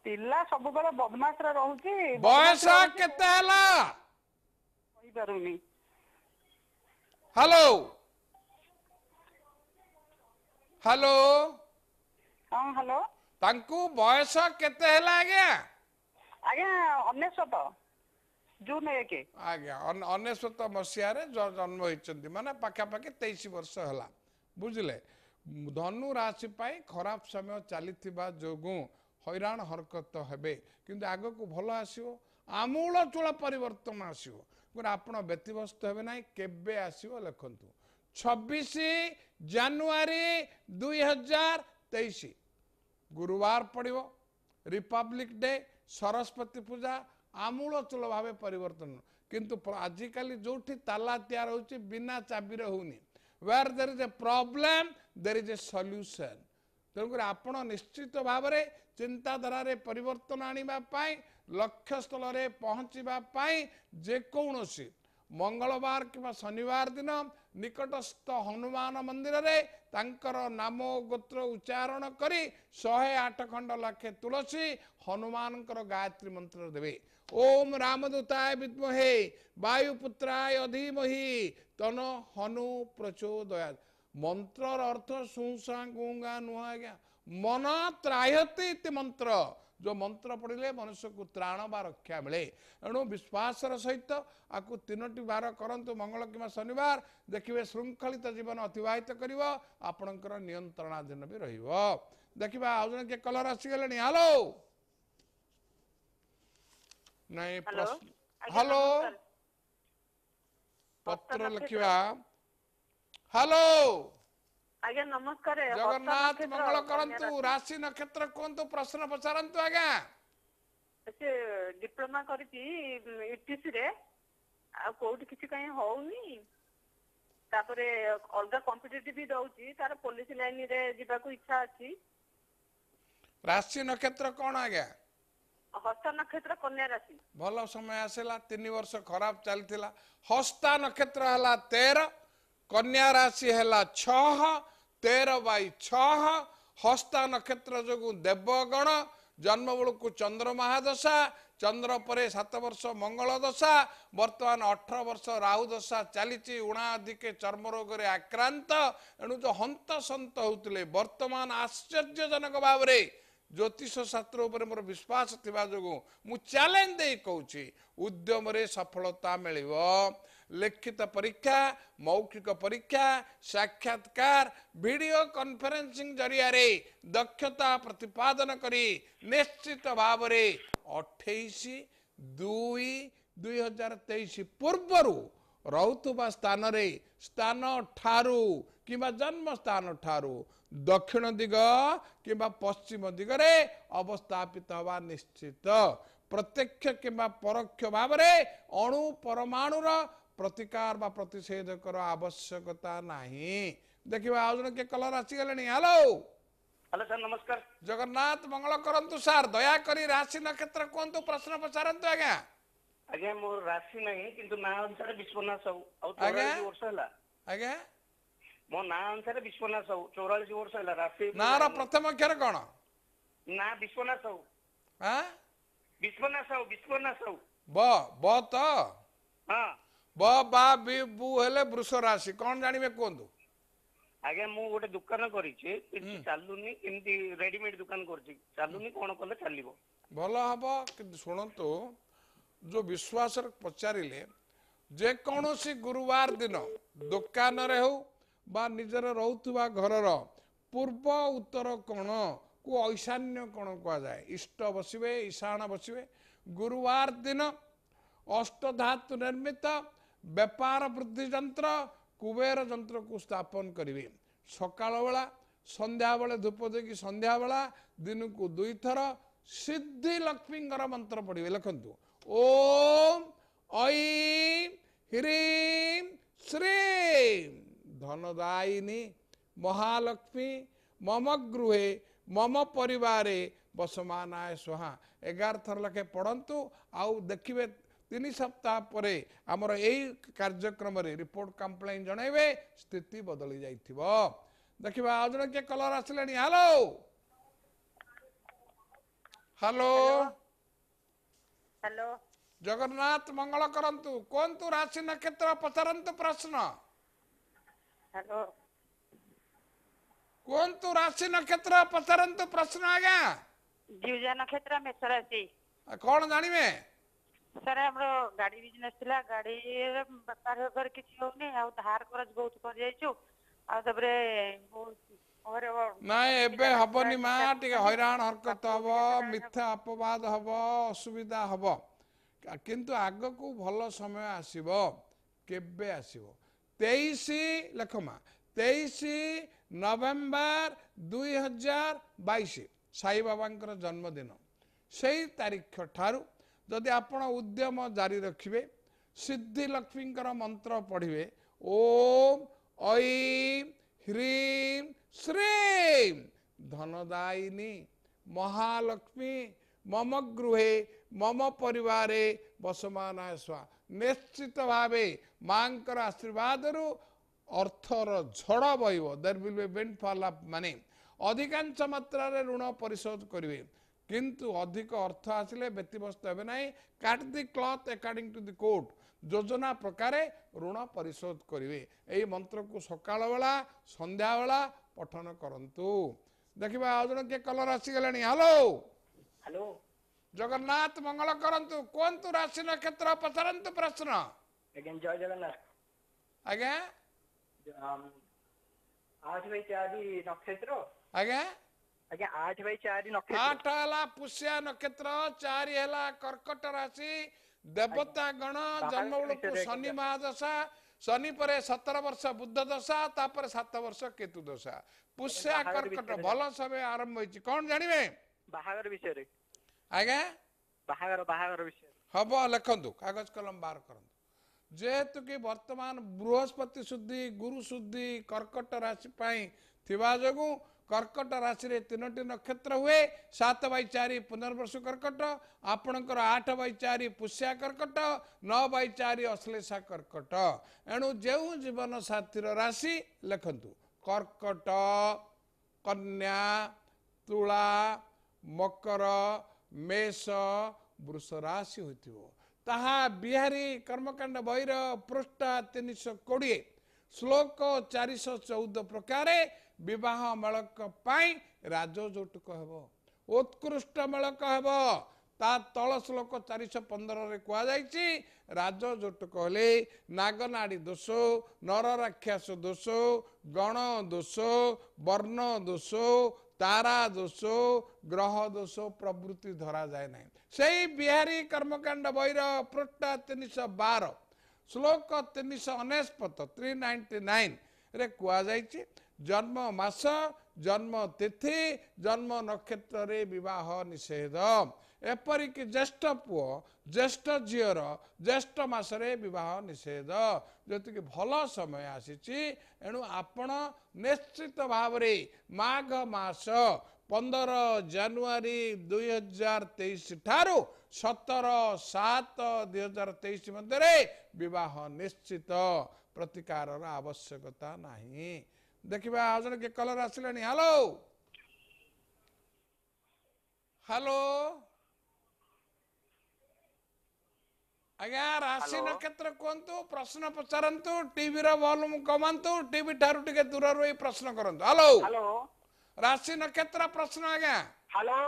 ପିଲା ସବୁବେଳେ ବଦମାସରେ ରହୁଛି ବୟସ କେତେ ହେଲା କହିପାରୁନି ହ୍ୟାଲୋ ହ୍ୟାଲୋ ହ୍ୟାଲୋ ତାଙ୍କୁ ବୟସ କେତେ ହେଲା ଆଜ୍ଞା ଅନେଶ୍ୱତ ମସିହାରେ ଜନ୍ମ ହେଇଛନ୍ତି ମାନେ ପାଖାପାଖି ତେଇଶ ବର୍ଷ ହେଲା ବୁଝିଲେ ଧନୁ ରାଶି ପାଇଁ ଖରାପ ସମୟ ଚାଲିଥିବା ଯୋଗୁଁ ହଇରାଣ ହରକତ ହେବେ କିନ୍ତୁ ଆଗକୁ ଭଲ ଆସିବ ଆମୂଳ ଚୂଳ ପରିବର୍ତ୍ତନ ଆସିବ ତେଣୁ ଆପଣ ବ୍ୟତିବ୍ୟସ୍ତ ହେବେ ନାହିଁ କେବେ ଆସିବ ଲେଖନ୍ତୁ ଛବିଶ ଜାନୁଆରୀ ଦୁଇ ହଜାର ତେଇଶ ଗୁରୁବାର ପଡ଼ିବ ରିପବ୍ଲିକ୍ ଡେ ସରସ୍ୱତୀ ପୂଜା আমূলচূল ভাবে পরিবর্তন কিন্তু আজিকালি যেটি তালা তৈরি হচ্ছে বিনা চাবিরে হোনি where there is a problem there is a solution তেমক আপনার নিশ্চিত ভাবে চিন্তাধারার পরিবর্তন আনবা ଲକ୍ଷ୍ୟସ୍ଥଳରେ ପହଞ୍ଚିବା ପାଇଁ ଯେକୌଣସି ମଙ୍ଗଳବାର କିମ୍ବା ଶନିବାର ଦିନ ନିକଟସ୍ଥ ହନୁମାନ ମନ୍ଦିରରେ ତାଙ୍କର ନାମ ଗୋତ୍ର ଉଚ୍ଚାରଣ କରି ଶହେ ଆଠ ଖଣ୍ଡ ଲକ୍ଷେ ତୁଳସୀ ହନୁମାନଙ୍କର ଗାୟତ୍ରୀ ମନ୍ତ୍ର ଦେବେ ଓମ୍ ରାମଦୂତାୟ ବିଦ୍ମହେ ବାୟୁପୁତ୍ରାୟ ଅଧିମହି ତନ ହନୁ ପ୍ରଚୋଦୟା ମନ୍ତ୍ରର ଅର୍ଥ ଶୁଂସା ଗୁଙ୍ଗା ନୁହଁ ଆଜ୍ଞା ମନ ତ୍ରାହ୍ୟତି ଇତି ମନ୍ତ୍ର ଯେଉଁ ମନ୍ତ୍ର ପଢ଼ିଲେ ମନୁଷ୍ୟକୁ ତ୍ରାଣ ବା ରକ୍ଷା ମିଳେ ଏଣୁ ବିଶ୍ୱାସର ସହିତ ଆକୁ ତିନୋଟି ବାର କରନ୍ତୁ ମଙ୍ଗଳ କିମ୍ବା ଶନିବାର ଦେଖିବେ ଶୃଙ୍ଖଳିତ ଜୀବନ ଅତିବାହିତ କରିବ ଆପଣଙ୍କର ନିୟନ୍ତ୍ରଣାଧୀନ ବି ରହିବ ଦେଖିବା ଆଉ ଜଣେ କିଏ କଲର୍ ଆସିଗଲେଣି ହ୍ୟାଲୋ ନାଇଁ ହ୍ୟାଲୋ ପତ୍ର ଲେଖିବା ହ୍ୟାଲୋ ଜଗନ୍ନାଥ ମଙ୍ଗଳ କରନ୍ତୁ ରାଶି ନକ୍ଷତ୍ର କୁହନ୍ତୁ ପ୍ରଶ୍ନ ପଚାରନ୍ତୁ ଆଜ୍ଞା ଭଲ ସମୟ ଆସିଲା ତିନି ବର୍ଷ ଖରାପ ଚାଲିଥିଲା ହସ୍ତା ନକ୍ଷତ୍ର ହେଲା ତେର କନ୍ୟା ରାଶି ହେଲା ଛଅ ତେର ବାଇ ଛଅ ହସ୍ତା ନକ୍ଷତ୍ର ଯୋଗୁଁ ଦେବଗଣ ଜନ୍ମବେଳକୁ ଚନ୍ଦ୍ର ମହାଦଶା ଚନ୍ଦ୍ର ପରେ ସାତ ବର୍ଷ ମଙ୍ଗଳ ଦଶା ବର୍ତ୍ତମାନ ଅଠର ବର୍ଷ ରାହୁ ଦଶା ଚାଲିଛି ଉଣା ଅଧିକେ ଚର୍ମ ରୋଗରେ ଆକ୍ରାନ୍ତ ଏଣୁ ଯେଉଁ ହନ୍ତସନ୍ତ ହେଉଥିଲେ ବର୍ତ୍ତମାନ ଆଶ୍ଚର୍ଯ୍ୟଜନକ ଭାବରେ ଜ୍ୟୋତିଷ ଶାସ୍ତ୍ର ଉପରେ ମୋର ବିଶ୍ୱାସ ଥିବା ଯୋଗୁଁ ମୁଁ ଚ୍ୟାଲେଞ୍ଜ ଦେଇ କହୁଛି ଉଦ୍ୟମରେ ସଫଳତା ମିଳିବ ଲିଖିତ ପରୀକ୍ଷା ମୌଖିକ ପରୀକ୍ଷା ସାକ୍ଷାତକାର ଭିଡ଼ିଓ କନଫରେନ୍ସିଂ ଜରିଆରେ ଦକ୍ଷତା ପ୍ରତିପାଦନ କରି ନିଶ୍ଚିତ ଭାବରେ ଅଠେଇଶ ଦୁଇ ଦୁଇ ହଜାର ତେଇଶ ପୂର୍ବରୁ ରହୁଥିବା ସ୍ଥାନରେ ସ୍ଥାନ ଠାରୁ କିମ୍ବା ଜନ୍ମସ୍ଥାନ ଠାରୁ ଦକ୍ଷିଣ ଦିଗ କିମ୍ବା ପଶ୍ଚିମ ଦିଗରେ ଅବସ୍ଥାପିତ ହେବା ନିଶ୍ଚିତ ପ୍ରତ୍ୟକ୍ଷ କିମ୍ବା ପରୋକ୍ଷ ଭାବରେ ଅଣୁ ପରମାଣୁର प्रतिकार बा प्रतिषेधक आवश्यकता नाही देखा अजून के कलर आसीगले हॅलो हॅलो सर नमस्कार जगन्नाथ मंगळ करंतु सर दयाकरी राशि नक्षत्र कुहतु प्रश्न पचारतु आज्ञा ଆଜ୍ଞା ମୋର ରାଶି ନାହିଁ କିନ୍ତୁ ନାଁ ଅନୁସାରେ ବିଶ୍ୱନାଥ ସାହୁ ଆଉ ଚଉରାଳିଶ ବର୍ଷ ହେଲା ଆଜ୍ଞା ମୋ ନାଁ ଅନୁସାରେ ବିଶ୍ୱନାଥ ସାହୁ ଚଉରାଳିଶ ବର୍ଷ ହେଲା ରାଶି ନାଁର ପ୍ରଥମ ଅକ୍ଷର କଣ ନା ବିଶ୍ୱନାଥ ସାହୁ ବିଶ୍ୱନାଥ ସାହୁ ବିଶ୍ୱନାଥ ସାହୁ ବ ବ ତ ହଁ ବ ବା ବି ବୁ ହେଲେ ବୃଷ ରାଶି କଣ ଜାଣିବେ କୁହନ୍ତୁ ଆଜ୍ଞା ମୁଁ ଗୋଟେ ଦୋକାନ କରିଛି ଚାଲୁନି ଏମିତି ରେଡିମେଡ ଦୋକାନ କରିଛି ଚାଲୁନି କଣ କଲେ ଚାଲିବ ଭଲ ହବ କିନ୍ତୁ ଶୁଣନ୍ତୁ ଯୋଉ ବିଶ୍ୱାସରେ ପଚାରିଲେ ଯେକୌଣସି ଗୁରୁବାର ଦିନ ଦୋକାନରେ ହଉ ବା ନିଜର ରହୁଥିବା ଘରର ପୂର୍ବ ଉତ୍ତର କୋଣ କୁ ଐଶାନ୍ୟ କୋଣ କୁହାଯାଏ ଇଷ୍ଟ ବସିବେ ଈଶାଣ ବସିବେ ଗୁରୁବାର ଦିନ ଅଷ୍ଟଧାତୁ ନିର୍ମିତ ବେପାର ବୃଦ୍ଧି ଯନ୍ତ୍ର କୁବେର ଯନ୍ତ୍ରକୁ ସ୍ଥାପନ କରିବି ସକାଳବେଳା ସନ୍ଧ୍ୟାବେଳେ ଧୂପ ଦେଇକି ସନ୍ଧ୍ୟାବେଳା ଦିନକୁ ଦୁଇଥର ସିଦ୍ଧି ଲକ୍ଷ୍ମୀଙ୍କର ମନ୍ତ୍ର ପଢ଼ିବେ ଲେଖନ୍ତୁ ଓମ୍ ଐମ୍ ହ୍ରୀମ୍ ଶ୍ରୀମ୍ ଧନଦାୟିନୀ ମହାଲକ୍ଷ୍ମୀ ମମ ଗୃହେ ମମ ପରିବାରେ ବସମାନାୟ ସୁହା ଏଗାର ଥର ଲେଖେ ପଢ଼ନ୍ତୁ ଆଉ ଦେଖିବେ ତିନି ସପ୍ତାହ ପରେ ଆମର ଏଇ କାର୍ଯ୍ୟକ୍ରମରେ ରିପୋର୍ଟ କମ୍ପ୍ଲେନ୍ ଜଣାଇବେ ସ୍ଥିତି ବଦଳି ଯାଇଥିବ ଦେଖିବା ଆଉ ଜଣେ କିଏ କଲର ଆସିଲେଣି ହ୍ୟାଲୋ ହ୍ୟାଲୋ ହ୍ୟାଲୋ ଜଗନ୍ନାଥ ମଙ୍ଗଳ କରନ୍ତୁ କୁହନ୍ତୁ ରାଶି ନକ୍ଷତ୍ର ପଚାରନ୍ତୁ ପ୍ରଶ୍ନ ହ୍ୟାଲୋ କୁହନ୍ତୁ ରାଶି ନକ୍ଷତ୍ର ପଚାରନ୍ତୁ ପ୍ରଶ୍ନ ଆଜ୍ଞା ନକ୍ଷତ୍ର ମେଷ ରାଶି କଣ ଜାଣିବେ ସାର୍ ଆମର ଗାଡ଼ି ବିଜନେସ୍ ଥିଲା ଗାଡ଼ିରେ ବେପାର ଫେପାର କିଛି ହଉନି ଆଉ ଧାର କରଜ ବହୁତ କରିଯାଇଛୁ ଆଉ ତାପରେ ନାଇଁ ଏବେ ହବନି ମା ଟିକେ ହଇରାଣ ହରକତ ହବ ମିଥ୍ୟା ଅପବାଦ ହବ ଅସୁବିଧା ହବ କିନ୍ତୁ ଆଗକୁ ଭଲ ସମୟ ଆସିବ କେବେ ଆସିବ ତେଇଶ ଲେଖ ମା ତେଇଶ ନଭେମ୍ବର ଦୁଇ ହଜାର ବାଇଶ ସାଇବାବାଙ୍କର ଜନ୍ମଦିନ ସେଇ ତାରିଖ ଠାରୁ ଯଦି ଆପଣ ଉଦ୍ୟମ ଜାରି ରଖିବେ ସିଦ୍ଧି ଲକ୍ଷ୍ମୀଙ୍କର ମନ୍ତ୍ର ପଢ଼ିବେ ଓମ୍ ଐମ୍ ହ୍ରୀମ୍ ଶ୍ରୀମ୍ ଧନଦାୟିନୀ ମହାଲକ୍ଷ୍ମୀ ମମ ଗୃହେ ମମ ପରିବାରେ ବସମାନ ଶୁଆ ନିଶ୍ଚିତ ଭାବେ ମାଙ୍କର ଆଶୀର୍ବାଦରୁ ଅର୍ଥର ଝଡ଼ ବହିବ ଦେର୍ ୱିଲ୍ ବି ବେଣ୍ଟ ଫଲ୍ ଅଫ୍ ମାନେ ଅଧିକାଂଶ ମାତ୍ରାରେ ଋଣ ପରିଶୋଧ କରିବେ কিন্তু অধিক অর্থ আসলে ব্যতিব্যস্ত হবে না cut the cloth according to the coat যোজনা প্রকারে ঋণ পরিশোধ করবে এই মন্ত্রকু সকাল বেলা সন্ধ্যাবেলা পঠন করতু দেখবা আউ জন কে কলর আসিগলে হ্যালো হ্যালো জগন্নাথ মঙ্গল করতু কুহতু রাশি নক্ষত্র পচারতু প্রশ্ন ଆଜ୍ଞା ଜୟ ଆଜ୍ଞା ଆଜ୍ଞା ଆଠ ବାଇ ଚାରି ନକ୍ଷତ୍ର ଆଠ ହେଲା ପୁଷ୍ୟା ନକ୍ଷତ୍ର ଚାରି ହେଲା କର୍କଟ ରାଶି ଦେବତା ଗଣ ଜନ୍ମବେଳକୁ ଶନି ମହାଦଶା ଶନି ପରେ ସତର ବର୍ଷ ବୁଦ୍ଧ ଦଶା ତାପରେ ସାତ ବର୍ଷ କେତୁ ଦଶା ପୁଷ୍ୟା କର୍କଟ ଭଲ ସମୟ ଆରମ୍ଭ ହେଇଛି କଣ ଜାଣିବେ ବାହାଘର ବିଷୟରେ ଆଜ୍ଞା ବାହାଘର ବାହାଘର ବିଷୟରେ ହବ ଲେଖନ୍ତୁ କାଗଜ କଲମ ବାହାର କରନ୍ତୁ ଯେହେତୁ କି ବର୍ତ୍ତମାନ ବୃହସ୍ପତି ଶୁଦ୍ଧି ଗୁରୁ ଶୁଦ୍ଧି କର୍କଟ ରାଶି ପାଇଁ ଥିବା ଯୋଗୁଁ କର୍କଟ ରାଶିରେ ତିନୋଟି ନକ୍ଷତ୍ର ହୁଏ ସାତ ବାଇ ଚାରି ପୁନର୍ବର୍ଷ କର୍କଟ ଆପଣଙ୍କର ଆଠ ବାଇ ଚାରି ପୁଷିଆ କର୍କଟ ନଅ ବାଇ ଚାରି ଅଶ୍ଳେଷା କର୍କଟ ଏଣୁ ଯେଉଁ ଜୀବନସାଥିର ରାଶି ଲେଖନ୍ତୁ କର୍କଟ କନ୍ୟା ତୁଳା ମକର ମେଷ ବୃଷ ରାଶି ହୋଇଥିବ ତାହା ବିହାରୀ କର୍ମକାଣ୍ଡ ବହିର ପୃଷ୍ଠା ତିନିଶହ କୋଡ଼ିଏ ଶ୍ଳୋକ ଚାରିଶହ ଚଉଦ ପ୍ରକାରେ ବିବାହ ମେଳକ ପାଇଁ ରାଜଯୌତୁକ ହେବ ଉତ୍କୃଷ୍ଟ ମେଳକ ହେବ ତା ତଳ ଶ୍ଳୋକ ଚାରିଶହ ପନ୍ଦରରେ କୁହାଯାଇଛି ରାଜଯୌତୁକ ହେଲେ ନାଗନାଡ଼ି ଦୋଷ ନର ରାକ୍ଷସ ଦୋଷ ଗଣ ଦୋଷ ବର୍ଣ୍ଣ ଦୋଷ ତାରା ଦୋଷ ଗ୍ରହ ଦୋଷ ପ୍ରଭୃତି ଧରାଯାଏ ନାହିଁ ସେଇ ବିହାରୀ କର୍ମକାଣ୍ଡ ବହିର ପୃଷ୍ଠା ତିନିଶହ ବାର ଶ୍ଳୋକ ତିନିଶହ ଅନେଶ୍ୱତ ଥ୍ରୀ ନାଇଣ୍ଟି ନାଇନ୍ରେ କୁହାଯାଇଛି ଜନ୍ମ ମାସ ଜନ୍ମ ତିଥି ଜନ୍ମ ନକ୍ଷତ୍ରରେ ବିବାହ ନିଷେଧ ଏପରିକି ଜ୍ୟେଷ୍ଠ ପୁଅ ଜ୍ୟେଷ୍ଠ ଝିଅର ଜ୍ୟେଷ୍ଠ ମାସରେ ବିବାହ ନିଷେଧ ଯେତିକି ଭଲ ସମୟ ଆସିଛି ଏଣୁ ଆପଣ ନିଶ୍ଚିତ ଭାବରେ ମାଘ ମାସ ପନ୍ଦର ଜାନୁଆରୀ ଦୁଇହଜାର ତେଇଶ ଠାରୁ ସତର ସାତ ଦୁଇହଜାର ତେଇଶ ମଧ୍ୟରେ ବିବାହ ନିଶ୍ଚିତ ପ୍ରତିକାରର ଆବଶ୍ୟକତା ନାହିଁ ଦେଖିବା ଆଉ ଜଣେ କିଏ କଲର ଆସିଲେଣି ହ୍ୟାଲୋ ହ୍ୟାଲୋ ଆଜ୍ଞା ରାଶି ନକ୍ଷତ୍ର କୁହନ୍ତୁ ପ୍ରଶ୍ନ ପଚାରନ୍ତୁ ଟିଭିର ଭଲ୍ୟୁମ୍ କମାନ୍ତୁ ଟିଭି ଠାରୁ ଟିକେ ଦୂରରୁ ଏଇ ପ୍ରଶ୍ନ କରନ୍ତୁ ହ୍ୟାଲୋ ରାଶି ନକ୍ଷତ୍ର ପ୍ରଶ୍ନ ଆଜ୍ଞା ହ୍ୟାଲୋ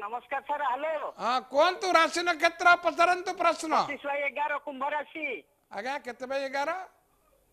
ନମସ୍କାର ସାର୍ ହ୍ୟାଲୋ ହଁ କୁହନ୍ତୁ ରାଶି ନକ୍ଷତ୍ର ପଚାରନ୍ତୁ ପ୍ରଶ୍ନ ଏଗାର କୁମ୍ଭ ରାଶି ଆଜ୍ଞା କେତେ ବାଇ ଏଗାର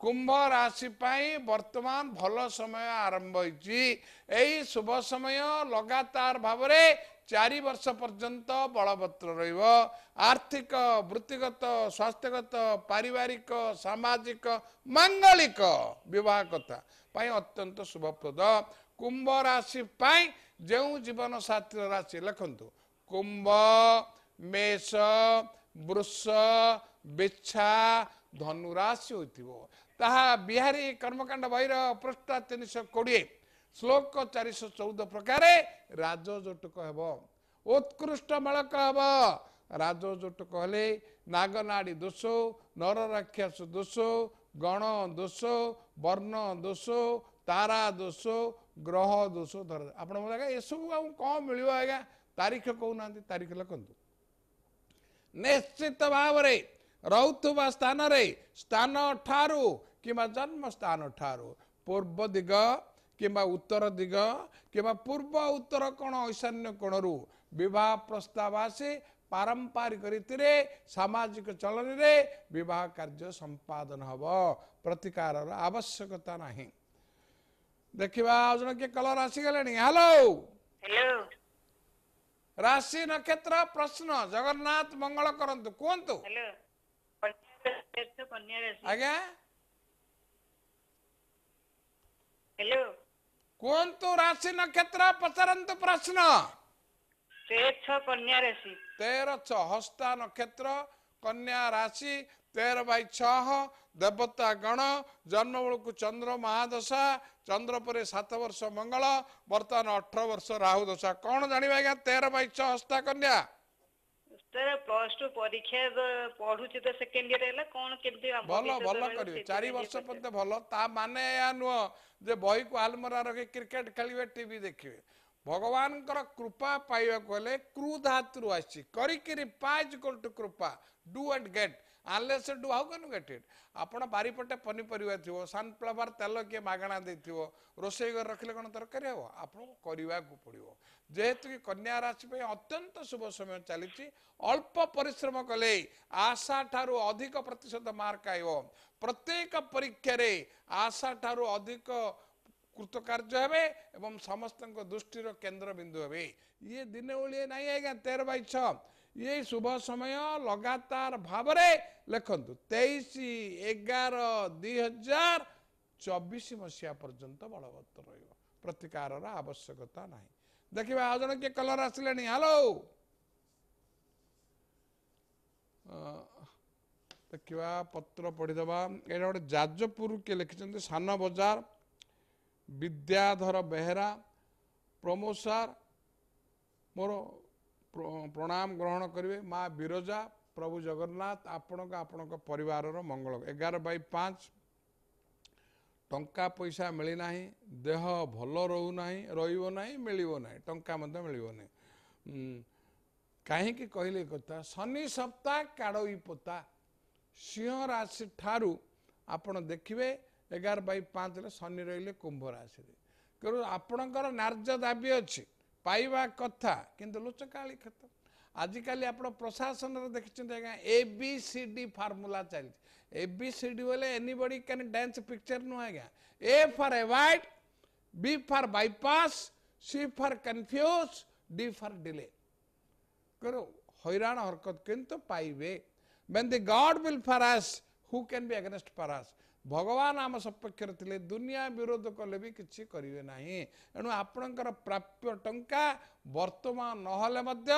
କୁମ୍ଭ ରାଶି ପାଇଁ ବର୍ତ୍ତମାନ ଭଲ ସମୟ ଆରମ୍ଭ ହୋଇଛି ଏହି ଶୁଭ ସମୟ ଲଗାତାର ଭାବରେ ଚାରି ବର୍ଷ ପର୍ଯ୍ୟନ୍ତ ବଳବତ୍ର ରହିବ ଆର୍ଥିକ ବୃତ୍ତିଗତ ସ୍ୱାସ୍ଥ୍ୟଗତ ପାରିବାରିକ ସାମାଜିକ ମାଙ୍ଗଳିକ ବିବାହ କଥା ପାଇଁ ଅତ୍ୟନ୍ତ ଶୁଭପ୍ରଦ କୁମ୍ଭ ରାଶି ପାଇଁ ଯେଉଁ ଜୀବନସାଥୀର ରାଶି ଲେଖନ୍ତୁ କୁମ୍ଭ ମେଷ ବୃଷ ବିଛା ଧନୁରାଶି ହୋଇଥିବ ତାହା ବିହାରୀ କର୍ମକାଣ୍ଡ ବହିର ପୃଷ୍ଠା ତିନିଶହ କୋଡ଼ିଏ ଶ୍ଳୋକ ଚାରିଶହ ଚଉଦ ପ୍ରକାରେ ଜୋଟକ ହେବ ଉତ୍କୃଷ୍ଟ ଉତ୍କୃଷ୍ଟମୂଳକ ହେବ ରାଜ ରାଜଯୌତୁକ ହେଲେ ନାଗନାଡ଼ି ଦୋଷ ନର ରାକ୍ଷସ ଦୋଷ ଗଣ ଦୋଷ ବର୍ଣ୍ଣ ଦୋଷ ତାରା ଦୋଷ ଗ୍ରହ ଦୋଷ ଧର ଆପଣ ଆଜ୍ଞା ଏସବୁ ଆଉ କ'ଣ ମିଳିବ ଆଜ୍ଞା ତାରିଖ କହୁନାହାନ୍ତି ତାରିଖ ଲେଖନ୍ତୁ ନିଶ୍ଚିତ ଭାବରେ ରହୁଥିବା ସ୍ଥାନରେ ସ୍ଥାନ ଠାରୁ କିମ୍ବା ଜନ୍ମସ୍ଥାନ ଠାରୁ ପୂର୍ବ ଦିଗ କିମ୍ବା ଉତ୍ତର ଦିଗ କିମ୍ବା ପୂର୍ବ ଉତ୍ତର କୋଣ ଈଶାନ୍ୟ କୋଣରୁ ବିବାହ ପ୍ରସ୍ତାବ ଆସେ ପାରମ୍ପରିକ ରୀତିରେ ସାମାଜିକ ଚଳନରେ ବିବାହ କାର୍ଯ୍ୟ ସମ୍ପାଦନ ହେବ ପ୍ରତିକାରର ଆବଶ୍ୟକତା ନାହିଁ ଦେଖିବା ଆଉ ଜଣେ କିଏ କଲର୍ ଆସିଗଲେଣି ହ୍ୟାଲୋ ରାଶି ନକ୍ଷତ୍ର ପ୍ରଶ୍ନ ଜଗନ୍ନାଥ ମଙ୍ଗଳ କରନ୍ତୁ କୁହନ୍ତୁ ଆଜ୍ଞା हेलो कौन तो राशि नक्षत्र पचारंत प्रश्न 13 कन्या राशि 13 छ हस्ता नक्षत्र कन्या राशि 13 बाय 6 देवता गण जन्म बल को चंद्र महादशा चंद्र परे 7 वर्ष मंगल वर्तमान 18 वर्ष राहु दशा कौन जानिबा 13 बाय 6 हस्ता कन्या ତାର ପ୍ଲସ ଟୁ ପରୀକ୍ଷା ପଢୁଛି ତ ସେକେଣ୍ଡ ଇୟର ହେଲା କଣ କେମିତି ଭଲ ଭଲ କରିବେ ଚାରି ବର୍ଷ ପର୍ଯ୍ୟନ୍ତ ଭଲ ତା ମାନେ ଏହା ନୁହଁ ଯେ ବହିକୁ ଆଲମରା ରଖି କ୍ରିକେଟ ଖେଳିବେ ଟିଭି ଦେଖିବେ ଭଗବାନଙ୍କର କୃପା ପାଇବାକୁ ହେଲେ କୃ ଧାତୁରୁ ଆସିଛି କରିକିରି ପା ଇଜ୍ ଟୁ କୃପା do and get unless do how can get it ଆପଣ ବାରିପଟେ ପନିପରିବା ଥିବ ସନ୍ଫ୍ଲାୱାର୍ ତେଲ କିଏ ମାଗଣା ଦେଇଥିବ ରୋଷେଇ ଘରେ ରଖିଲେ କ'ଣ ତରକାରୀ ହେବ ଆପଣଙ୍କୁ କରିବାକୁ ପଡ଼ିବ ଯେହେତୁ କି କନ୍ୟା ରାଶି ପାଇଁ ଅତ୍ୟନ୍ତ ଶୁଭ ସମୟ ଚାଲିଛି ଅଳ୍ପ ପରିଶ୍ରମ କଲେ ଆଶା ଠାରୁ ଅଧିକ ପ୍ରତିଶତ ମାର୍କ ଆଇବ ପ୍ରତ୍ୟେକ ପରୀକ୍ଷାରେ ଆଶା ଠାରୁ ଅଧିକ କୃତକାର୍ଯ୍ୟ ହେବେ ଏବଂ ସମସ୍ତଙ୍କ ଦୃଷ୍ଟିର କେନ୍ଦ୍ରବିନ୍ଦୁ ହେବେ ଇଏ ଦିନେ ଓଳିଏ ନାହିଁ ଆଜ୍ଞା ତେର ବାଇ ଛଅ ଇଏ ଶୁଭ ସମୟ ଲଗାତାର ଭାବରେ ଲେଖନ୍ତୁ ତେଇଶ ଏଗାର ଦୁଇ ହଜାର ଚବିଶ ମସିହା ପର୍ଯ୍ୟନ୍ତ ବଳବତ୍ତର ରହିବ ପ୍ରତିକାରର ଆବଶ୍ୟକତା ନାହିଁ ଦେଖିବା ଆଉ ଜଣେ କିଏ କଲର ଆସିଲେଣି ହ୍ୟାଲୋ ଦେଖିବା ପତ୍ର ପଢ଼ିଦେବା ଏଇଟା ଗୋଟେ ଯାଜପୁର କିଏ ଲେଖିଛନ୍ତି ସାନ ବଜାର विद्याधर बेहरा प्रमो सार मोर प्रणाम ग्रहण करेंगे माँ विरजा प्रभु जगन्नाथ आपण का आपण पर मंगल एगार बै पांच टा पैसा मिलना देह भल रोना रोना मिलना टाँह मिल कहीं कहले कथा शनि सप्ताह काड़ी पोता सिंह राशि ठारू आपण एगार बै पाँच शनि रे कुंभ राशि तेणु आपणकर नार्ज दाबी अच्छी पाइबा कथा कि लोचकाली आज कल आप प्रशासन देखते आज A B C D formula चलती ए बी सी डी बोले एनिबडी कैन डांस पिक्चर नुह आज A for avoid B for bypass C for confuse D for delay करो हैरान हरकत किंतु पाइबे when the god will for us who can be against for us ଭଗବାନ ଆମ ସପକ୍ଷରେ ଥିଲେ ଦୁନିଆ ବିରୋଧ କଲେ ବି କିଛି କରିବେ ନାହିଁ ଏଣୁ ଆପଣଙ୍କର ପ୍ରାପ୍ୟ ଟଙ୍କା ବର୍ତ୍ତମାନ ନହେଲେ ମଧ୍ୟ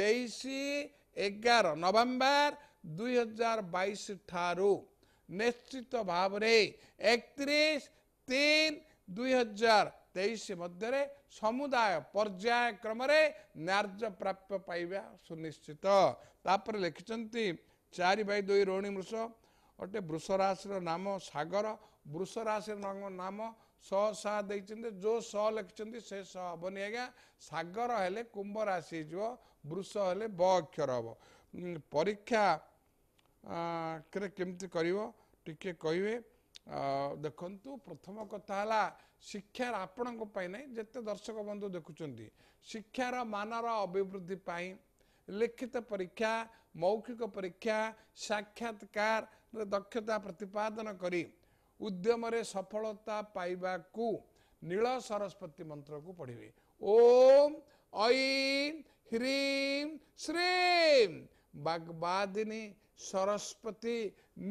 ତେଇଶ ଏଗାର ନଭେମ୍ବର ଦୁଇହଜାର ବାଇଶ ଠାରୁ ନିଶ୍ଚିତ ଭାବରେ ଏକତିରିଶ ତିନି ଦୁଇହଜାର ତେଇଶ ମଧ୍ୟରେ ସମୁଦାୟ ପର୍ଯ୍ୟାୟ କ୍ରମରେ ନ୍ୟାର୍ଯ୍ୟ ପ୍ରାପ୍ୟ ପାଇବା ସୁନିଶ୍ଚିତ ତାପରେ ଲେଖିଛନ୍ତି ଚାରି ବାଇ ଦୁଇ ରୋହିଣୀ ମୃଷ ଗୋଟେ ବୃଷ ରାଶିର ନାମ ସାଗର ବୃଷ ରାଶିର ନାମ ସ ସା ଦେଇଛନ୍ତି ଯେଉଁ ସ ଲେଖିଛନ୍ତି ସେ ସ ହେବନି ଆଜ୍ଞା ସାଗର ହେଲେ କୁମ୍ଭ ରାଶି ହେଇଯିବ ବୃଷ ହେଲେ ବ ଅକ୍ଷର ହେବ ପରୀକ୍ଷା କିରେ କେମିତି କରିବ ଟିକେ କହିବେ ଦେଖନ୍ତୁ ପ୍ରଥମ କଥା ହେଲା ଶିକ୍ଷାର ଆପଣଙ୍କ ପାଇଁ ନାହିଁ ଯେତେ ଦର୍ଶକ ବନ୍ଧୁ ଦେଖୁଛନ୍ତି ଶିକ୍ଷାର ମାନର ଅଭିବୃଦ୍ଧି ପାଇଁ ଲିଖିତ ପରୀକ୍ଷା ମୌଖିକ ପରୀକ୍ଷା ସାକ୍ଷାତକାର ଦକ୍ଷତା ପ୍ରତିପାଦନ କରି ଉଦ୍ୟମରେ ସଫଳତା ପାଇବାକୁ ନୀଳ ସରସ୍ୱତୀ ମନ୍ତ୍ରକୁ ପଢ଼ିବେ ଓମ୍ ଐମ୍ ହ୍ରୀମ୍ ଶ୍ରୀମ୍ ବାଗବାଦିନୀ ସରସ୍ୱତୀ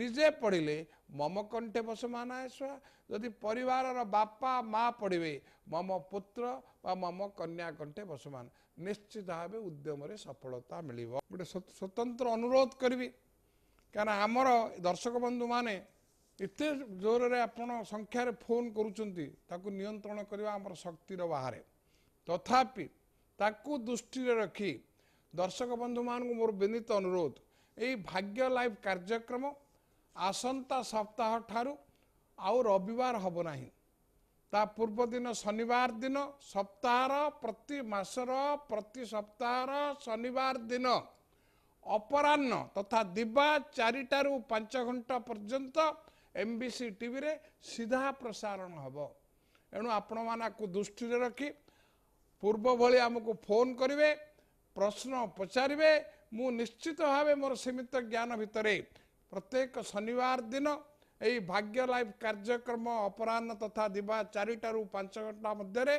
ନିଜେ ପଢ଼ିଲେ ମମ କଣ୍ଠେ ବସମାନ ଆସିବା ଯଦି ପରିବାରର ବାପା ମା ପଢ଼ିବେ ମମ ପୁତ୍ର ବା ମମ କନ୍ୟା କଣ୍ଠେ ବସମାନ ନିଶ୍ଚିତ ଭାବେ ଉଦ୍ୟମରେ ସଫଳତା ମିଳିବ ଗୋଟେ ସ୍ୱତନ୍ତ୍ର ଅନୁରୋଧ କରିବି କାରଣ ଆମର ଦର୍ଶକ ବନ୍ଧୁମାନେ ଏତେ ଜୋରରେ ଆପଣ ସଂଖ୍ୟାରେ ଫୋନ୍ କରୁଛନ୍ତି ତାକୁ ନିୟନ୍ତ୍ରଣ କରିବା ଆମର ଶକ୍ତିର ବାହାରେ ତଥାପି ତାକୁ ଦୃଷ୍ଟିରେ ରଖି ଦର୍ଶକ ବନ୍ଧୁମାନଙ୍କୁ ମୋର ବିନୀତ ଅନୁରୋଧ ଏଇ ଭାଗ୍ୟ ଲାଇଭ୍ କାର୍ଯ୍ୟକ୍ରମ ଆସନ୍ତା ସପ୍ତାହ ଠାରୁ ଆଉ ରବିବାର ହେବ ନାହିଁ ତା ପୂର୍ବଦିନ ଶନିବାର ଦିନ ସପ୍ତାହର ପ୍ରତି ମାସର ପ୍ରତି ସପ୍ତାହର ଶନିବାର ଦିନ ଅପରାହ୍ନ ତଥା ଦିବା ଚାରିଟାରୁ ପାଞ୍ଚ ଘଣ୍ଟା ପର୍ଯ୍ୟନ୍ତ ଏମ୍ ବି ସି ଟିଭିରେ ସିଧା ପ୍ରସାରଣ ହେବ ଏଣୁ ଆପଣମାନଙ୍କୁ ଦୃଷ୍ଟିରେ ରଖି ପୂର୍ବ ଭଳି ଆମକୁ ଫୋନ୍ କରିବେ ପ୍ରଶ୍ନ ପଚାରିବେ ମୁଁ ନିଶ୍ଚିତ ଭାବେ ମୋର ସୀମିତ ଜ୍ଞାନ ଭିତରେ ପ୍ରତ୍ୟେକ ଶନିବାର ଦିନ ଏହି ଭାଗ୍ୟ ଲାଇଭ୍ କାର୍ଯ୍ୟକ୍ରମ ଅପରାହ୍ନ ତଥା ଦିବା ଚାରିଟାରୁ ପାଞ୍ଚ ଘଣ୍ଟା ମଧ୍ୟରେ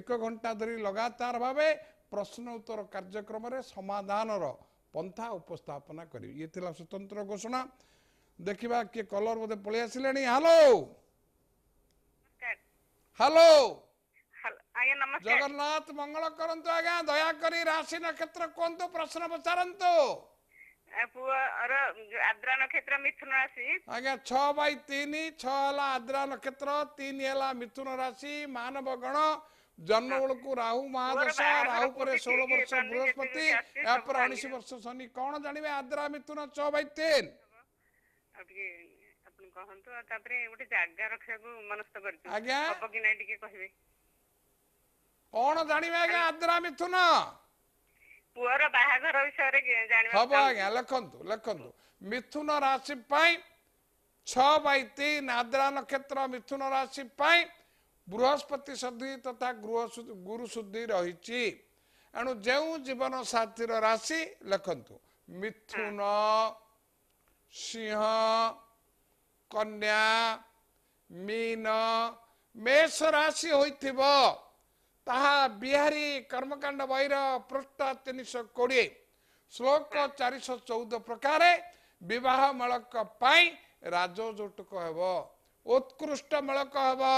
ଏକ ଘଣ୍ଟା ଧରି ଲଗାତାର ଭାବେ ପ୍ରଶ୍ନ ଉତ୍ତର କାର୍ଯ୍ୟକ୍ରମରେ ସମାଧାନର ପନ୍ଥା ଉପସ୍ଥାପନା କରିବି ଇଏ ଥିଲା ସ୍ୱତନ୍ତ୍ର ଘୋଷଣା ଦେଖିବା କିଏ କଲର୍ ବୋଧେ ପଳେଇ ଆସିଲେଣି ହ୍ୟାଲୋ ହ୍ୟାଲୋ ଜଗନ୍ନାଥ ମଙ୍ଗଳ କରନ୍ତୁ ଆଜ୍ଞା ଦୟାକରି ରାଶି ନକ୍ଷତ୍ର କୁହନ୍ତୁ ପ୍ରଶ୍ନ ପଚାରନ୍ତୁ ଛଅ ବାଇ ତିନି ଛଅ ହେଲା ଆଦ୍ରା ନକ୍ଷତ୍ର ତିନି ହେଲା ମିଥୁନ ରାଶି ମାନବ ଗଣ ଜନ୍ମବେଳକୁ ରାହୁ ମହାଦଶା ରାହୁ ପରେ ଷୋହଳ ବର୍ଷ ବୃହସ୍ପତି ଏହାପରେ ଉଣେଇଶ ବର୍ଷ ଶନି କଣ ଜାଣିବେ ଆଦ୍ରା ମିଥୁନ ଛଅ ବାଇ ତିନ କହନ୍ତୁ ତାପରେ ଗୋଟେ ଜାଗା ରଖିବାକୁ ମନସ୍ତ କରିଛି ପୁଅର ବାହାଘର ବିଷୟରେ ହବ ଆଜ୍ଞା ଲେଖନ୍ତୁ ଲେଖନ୍ତୁ ମିଥୁନ ରାଶି ପାଇଁ ଛଅ ବାଇ ତିନ ଆଦ୍ରା ନକ୍ଷତ୍ର ମିଥୁନ ରାଶି ପାଇଁ ବୃହସ୍ପତି ସନ୍ଧି ତଥା ଗୃହ ଗୁରୁ ଶୁଦ୍ଧି ରହିଛି ଏଣୁ ଯେଉଁ ଜୀବନ ସାଥିର ରାଶି ଲେଖନ୍ତୁ ମିଥୁନ ସିଂହ କନ୍ୟା ମୀନ ମେଷ ରାଶି ହୋଇଥିବ ତାହା ବିହାରୀ କର୍ମକାଣ୍ଡ ବହିର ପୃଷ୍ଠା ତିନିଶହ କୋଡ଼ିଏ ଶ୍ଳୋକ ଚାରିଶହ ଚଉଦ ପ୍ରକାରେ ବିବାହ ବିବାହମୂଳକ ପାଇଁ ରାଜଯୌତୁକ ହେବ ଉତ୍କୃଷ୍ଟମୂଳକ ହେବ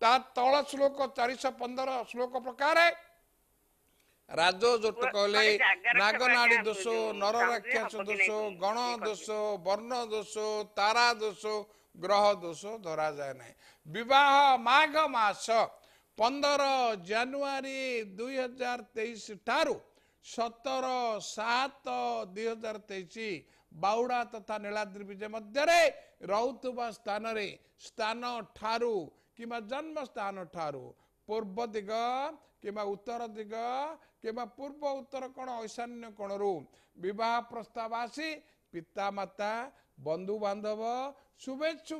ତା ତଳ ଶ୍ଳୋକ ଚାରିଶହ ପନ୍ଦର ଶ୍ଳୋକ ପ୍ରକାର ରାଜ ଯୋଟ କହିଲେ ନାଗନାଡି ଦୋଷ ନର ରାକ୍ଷସ ଦୋଷ ଗଣ ଦୋଷ ବର୍ଣ୍ଣ ଦୋଷ ତାରା ଦୋଷ ଗ୍ରହ ଦୋଷ ଧରାଯାଏ ନାହିଁ ବିବାହ ମାଘ ମାସ ପନ୍ଦର ଜାନୁଆରୀ ଦୁଇ ହଜାର ତେଇଶ ଠାରୁ ସତର ସାତ ଦୁଇ ହଜାର ତେଇଶ ବାଉଡ଼ା ତଥା ନୀଳାଦ୍ରି ବିଜେ ମଧ୍ୟରେ ରହୁଥିବା ସ୍ଥାନରେ ସ୍ଥାନ ଠାରୁ କିମ୍ବା ଜନ୍ମସ୍ଥାନ ଠାରୁ ପୂର୍ବ ଦିଗ କିମ୍ବା ଉତ୍ତର ଦିଗ କିମ୍ବା ପୂର୍ବ ଉତ୍ତର କୋଣ ଐଶାନ୍ୟ କୋଣରୁ ବିବାହ ପ୍ରସ୍ତାବ ଆସି ପିତାମାତା ବନ୍ଧୁବାନ୍ଧବ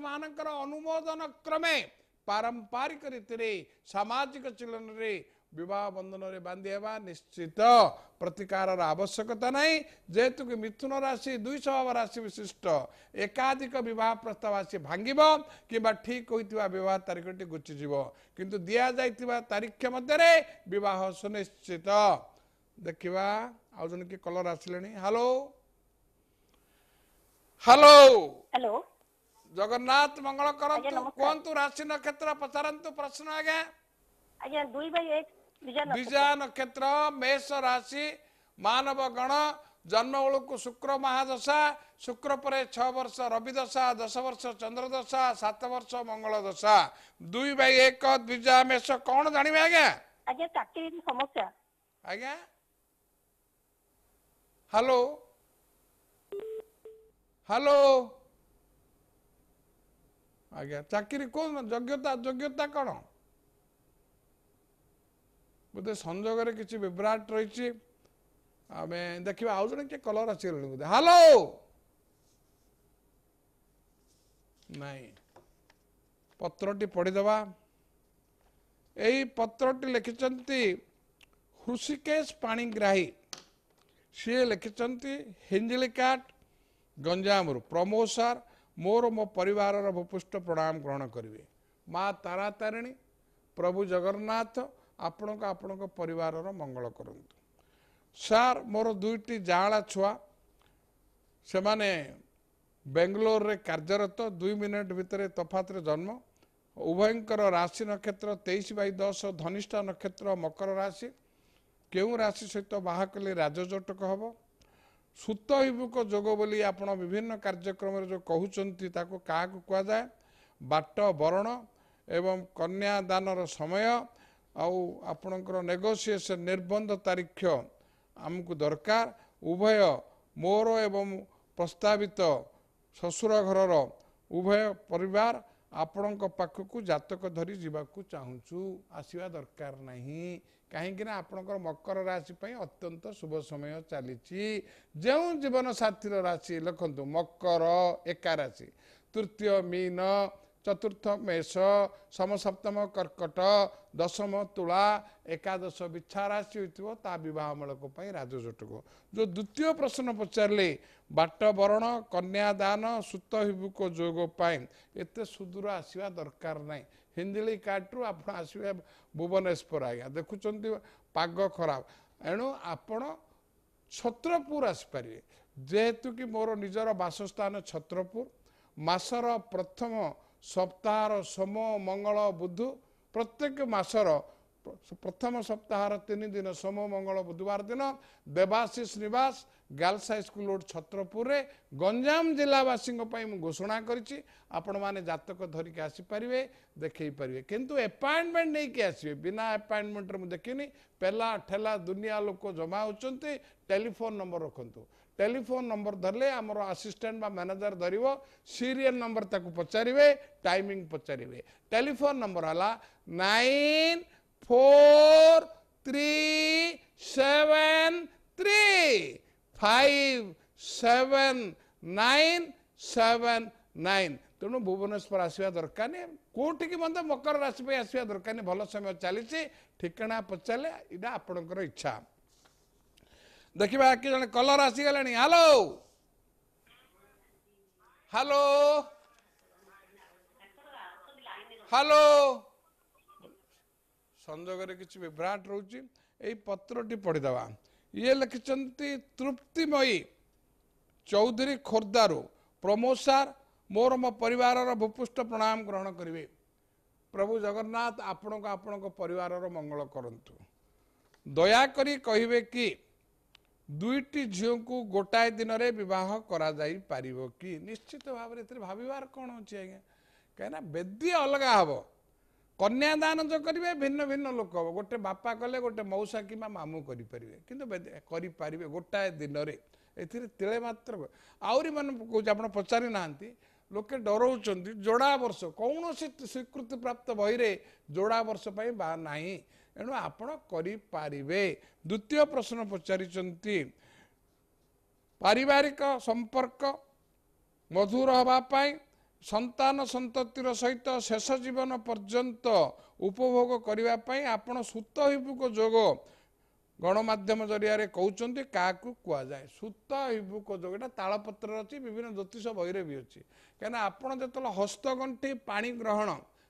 ମାନଙ୍କର ଅନୁମୋଦନ କ୍ରମେ ପାରମ୍ପରିକ ରୀତିରେ ସାମାଜିକ ଚିଲନରେ ବିବାହ ବନ୍ଧନରେ ବାନ୍ଧି ହେବା ନିଶ୍ଚିତ ପ୍ରତିକାରର ଆବଶ୍ୟକତା ନାହିଁ ଯେହେତୁ କି ମିଥୁନ ରାଶି ଦୁଇଶହ ରାଶି ବିଶିଷ୍ଟ ଏକାଧିକ ବିବାହ ପ୍ରସ୍ତାବ ଆସି ଭାଙ୍ଗିବ କିମ୍ବା ଠିକ୍ ହୋଇଥିବା ବିବାହ ତାରିଖଟି ଘୁଞ୍ଚିଯିବ କିନ୍ତୁ ଦିଆଯାଇଥିବା ତାରିଖ ମଧ୍ୟରେ ବିବାହ ସୁନିଶ୍ଚିତ ଦେଖିବା ଆଉ ଜଣେ କି କଲର୍ ଆସିଲେଣି ହ୍ୟାଲୋ ହ୍ୟାଲୋ ହ୍ୟାଲୋ ଜଗନ୍ନାଥ ମଙ୍ଗଳ କରନ୍ତୁ କୁହନ୍ତୁ ରାଶି ନକ୍ଷତ୍ର ପଚାରନ୍ତୁ ପ୍ରଶ୍ନ ଆଜ୍ଞା ଆଜ୍ଞା ଦୁଇ ବାଇ ଏକ ବିଜୟା ନକ୍ଷତ୍ର ମେଷ ରାଶି ମାନବ ଗଣ ଜନ୍ମ ବେଳକୁ ଶୁକ୍ର ମହାଦଶା ଶୁକ୍ର ପରେ ଛଅ ବର୍ଷ ରବିଦଶା ଦଶ ବର୍ଷ ଚନ୍ଦ୍ରଦଶା ସାତ ବର୍ଷ ମଙ୍ଗଳ ଦଶା ଦୁଇ ବାଇ ଏକ ବିଜୟା ମେଷ କଣ ଜାଣିବେ ଆଜ୍ଞା ଆଜ୍ଞା ଚାକିରି ସମସ୍ୟା ଆଜ୍ଞା ହ୍ୟାଲୋ ହ୍ୟାଲୋ ଆଜ୍ଞା ଚାକିରି କୋଉ ଯୋଗ୍ୟତା ଯୋଗ୍ୟତା କଣ ବୋଧେ ସଂଯୋଗରେ କିଛି ବିଭ୍ରାଟ ରହିଛି ଆମେ ଦେଖିବା ଆଉ ଜଣେ କିଏ କଲର୍ ଆସିଗଲେଣି ବୋଧେ ହ୍ୟାଲୋ ନାଇଁ ପତ୍ରଟି ପଢ଼ିଦେବା ଏଇ ପତ୍ରଟି ଲେଖିଛନ୍ତି ହୃଷିକେଶ ପାଣିଗ୍ରାହୀ ସିଏ ଲେଖିଛନ୍ତି ହିଞ୍ଜିଲିକାଟ ଗଞ୍ଜାମରୁ ପ୍ରମୋଦ ସାର୍ ମୋର ମୋ ପରିବାରର ଭୂପୃଷ୍ଠ ପ୍ରଣାମ ଗ୍ରହଣ କରିବେ ମା ତାରା ପ୍ରଭୁ ଜଗନ୍ନାଥ ଆପଣଙ୍କ ଆପଣଙ୍କ ପରିବାରର ମଙ୍ଗଳ କରନ୍ତୁ ସାର୍ ମୋର ଦୁଇଟି ଯାଆଁଳା ଛୁଆ ସେମାନେ ବେଙ୍ଗଲୋରରେ କାର୍ଯ୍ୟରତ ଦୁଇ ମିନିଟ୍ ଭିତରେ ତଫାତରେ ଜନ୍ମ ଉଭୟଙ୍କର ରାଶି ନକ୍ଷତ୍ର ତେଇଶ ବାଇ ଦଶ ଧନିଷ୍ଠ ନକ୍ଷତ୍ର ମକର ରାଶି କେଉଁ ରାଶି ସହିତ ବାହା କଲେ ରାଜଜଟକ ହେବ ସୁତହିମୁଖ ଯୋଗ ବୋଲି ଆପଣ ବିଭିନ୍ନ କାର୍ଯ୍ୟକ୍ରମରେ ଯେଉଁ କହୁଛନ୍ତି ତାକୁ କାହାକୁ କୁହାଯାଏ ବାଟ ବରଣ ଏବଂ କନ୍ୟାଦାନର ସମୟ ଆଉ ଆପଣଙ୍କର ନେଗୋସିଏସନ୍ ନିର୍ବନ୍ଧ ତାରିଖ ଆମକୁ ଦରକାର ଉଭୟ ମୋର ଏବଂ ପ୍ରସ୍ତାବିତ ଶ୍ୱଶୁର ଘରର ଉଭୟ ପରିବାର ଆପଣଙ୍କ ପାଖକୁ ଜାତକ ଧରି ଯିବାକୁ ଚାହୁଁଛୁ ଆସିବା ଦରକାର ନାହିଁ କାହିଁକିନା ଆପଣଙ୍କର ମକର ରାଶି ପାଇଁ ଅତ୍ୟନ୍ତ ଶୁଭ ସମୟ ଚାଲିଛି ଯେଉଁ ଜୀବନସାଥିର ରାଶି ଲେଖନ୍ତୁ ମକର ଏକା ରାଶି ତୃତୀୟ ମୀନ ଚତୁର୍ଥ ମେଷ ସମସପ୍ତମ କର୍କଟ ଦଶମ ତୁଳା ଏକାଦଶ ବିଛା ରାଶି ହୋଇଥିବ ତା ବିବାହ ମୂଳକ ପାଇଁ ରାଜଯୋଟକ ଯେଉଁ ଦ୍ୱିତୀୟ ପ୍ରଶ୍ନ ପଚାରିଲେ ବରଣ କନ୍ୟାଦାନ ସୁତ ହିବୁକ ଯୋଗ ପାଇଁ ଏତେ ସୁଦୂର ଆସିବା ଦରକାର ନାହିଁ ହିନ୍ଦିଳି କାର୍ଡ଼ରୁ ଆପଣ ଆସିବେ ଭୁବନେଶ୍ୱର ଆଜ୍ଞା ଦେଖୁଛନ୍ତି ପାଗ ଖରାପ ଏଣୁ ଆପଣ ଛତ୍ରପୁର ଆସିପାରିବେ ଯେହେତୁ କି ମୋର ନିଜର ବାସସ୍ଥାନ ଛତ୍ରପୁର ମାସର ପ୍ରଥମ ସପ୍ତାହର ସୋମ ମଙ୍ଗଳ ବୁଧ ପ୍ରତ୍ୟେକ ମାସର ପ୍ରଥମ ସପ୍ତାହର ତିନି ଦିନ ସୋମ ମଙ୍ଗଳ ବୁଧବାର ଦିନ ଦେବାଶିଷ ନିବାସ ଗାର୍ଲସ ହାଇସ୍କୁଲ ରୋଡ଼ ଛତ୍ରପୁରରେ ଗଞ୍ଜାମ ଜିଲ୍ଲାବାସୀଙ୍କ ପାଇଁ ମୁଁ ଘୋଷଣା କରିଛି ଆପଣମାନେ ଜାତକ ଧରିକି ଆସିପାରିବେ ଦେଖେଇ ପାରିବେ କିନ୍ତୁ ଆପଏଣ୍ଟମେଣ୍ଟ ନେଇକି ଆସିବେ ବିନା ଆପଏଣ୍ଟମେଣ୍ଟରେ ମୁଁ ଦେଖିନି ପେଲା ଠେଲା ଦୁନିଆ ଲୋକ ଜମା ହେଉଛନ୍ତି ଟେଲିଫୋନ୍ ନମ୍ବର ରଖନ୍ତୁ टेलिफोन नम्बर धरले असिट्यान्ट बा म्यानेजर धरबो सिरियल नम्बर त्यो पचारे टाइमिंग पचारे टेलिफोन नम्बर होला nine four three seven three five seven nine seven nine तणु भुवनेश्वर आसक नि को मकर राशि आसक भनौँ समय चाहिँ ठिकना इच्छा ଦେଖିବା ଆଗକୁ ଜଣେ କଲର ଆସିଗଲେଣି ହ୍ୟାଲୋ ହ୍ୟାଲୋ ହ୍ୟାଲୋ ସଂଯୋଗରେ କିଛି ବିଭ୍ରାଟ ରହୁଛି ଏଇ ପତ୍ରଟି ପଢ଼ିଦେବା ଇଏ ଲେଖିଛନ୍ତି ତୃପ୍ତିମୟୀ ଚୌଧୁରୀ ଖୋର୍ଦ୍ଧାରୁ ପ୍ରମୋଦ ସାର୍ ମୋର ମୋ ପରିବାରର ଭୂପୃଷ୍ଠ ପ୍ରଣାମ ଗ୍ରହଣ କରିବେ ପ୍ରଭୁ ଜଗନ୍ନାଥ ଆପଣଙ୍କ ଆପଣଙ୍କ ପରିବାରର ମଙ୍ଗଳ କରନ୍ତୁ ଦୟାକରି କହିବେ କି ଦୁଇଟି ଝିଅଙ୍କୁ ଗୋଟାଏ ଦିନରେ ବିବାହ କରାଯାଇପାରିବ କି ନିଶ୍ଚିତ ଭାବରେ ଏଥିରେ ଭାବିବାର କ'ଣ ଅଛି ଆଜ୍ଞା କାହିଁକିନା ବେଦି ଅଲଗା ହେବ କନ୍ୟାଦାନ ଯେଉଁ କରିବେ ଭିନ୍ନ ଭିନ୍ନ ଲୋକ ହେବ ଗୋଟେ ବାପା କଲେ ଗୋଟେ ମଉସା କିମ୍ବା ମାମୁଁ କରିପାରିବେ କିନ୍ତୁ କରିପାରିବେ ଗୋଟାଏ ଦିନରେ ଏଥିରେ ତିଳେ ମାତ୍ର ଆହୁରି ମାନେ କହୁଛି ଆପଣ ପଚାରି ନାହାନ୍ତି ଲୋକେ ଡରଉଛନ୍ତି ଯୋଡ଼ା ବର୍ଷ କୌଣସି ସ୍ୱୀକୃତିପ୍ରାପ୍ତ ବହିରେ ଯୋଡ଼ା ବର୍ଷ ପାଇଁ ବା ନାହିଁ ଏଣୁ ଆପଣ କରିପାରିବେ ଦ୍ୱିତୀୟ ପ୍ରଶ୍ନ ପଚାରିଛନ୍ତି ପାରିବାରିକ ସମ୍ପର୍କ ମଧୁର ହେବା ପାଇଁ ସନ୍ତାନ ସନ୍ତତିର ସହିତ ଶେଷ ଜୀବନ ପର୍ଯ୍ୟନ୍ତ ଉପଭୋଗ କରିବା ପାଇଁ ଆପଣ ସୁତ ସୁତହିବୁକ ଯୋଗ ଗଣମାଧ୍ୟମ ଜରିଆରେ କହୁଛନ୍ତି କାହାକୁ କୁହାଯାଏ ସୁତ ସୁତହିବୁକ ଯୋଗ ଏଇଟା ତାଳପତ୍ରରେ ଅଛି ବିଭିନ୍ନ ଜ୍ୟୋତିଷ ବହିରେ ବି ଅଛି କାହିଁକିନା ଆପଣ ଯେତେବେଳେ ହସ୍ତଗଣ୍ଠି ପାଣି ଗ୍ରହଣ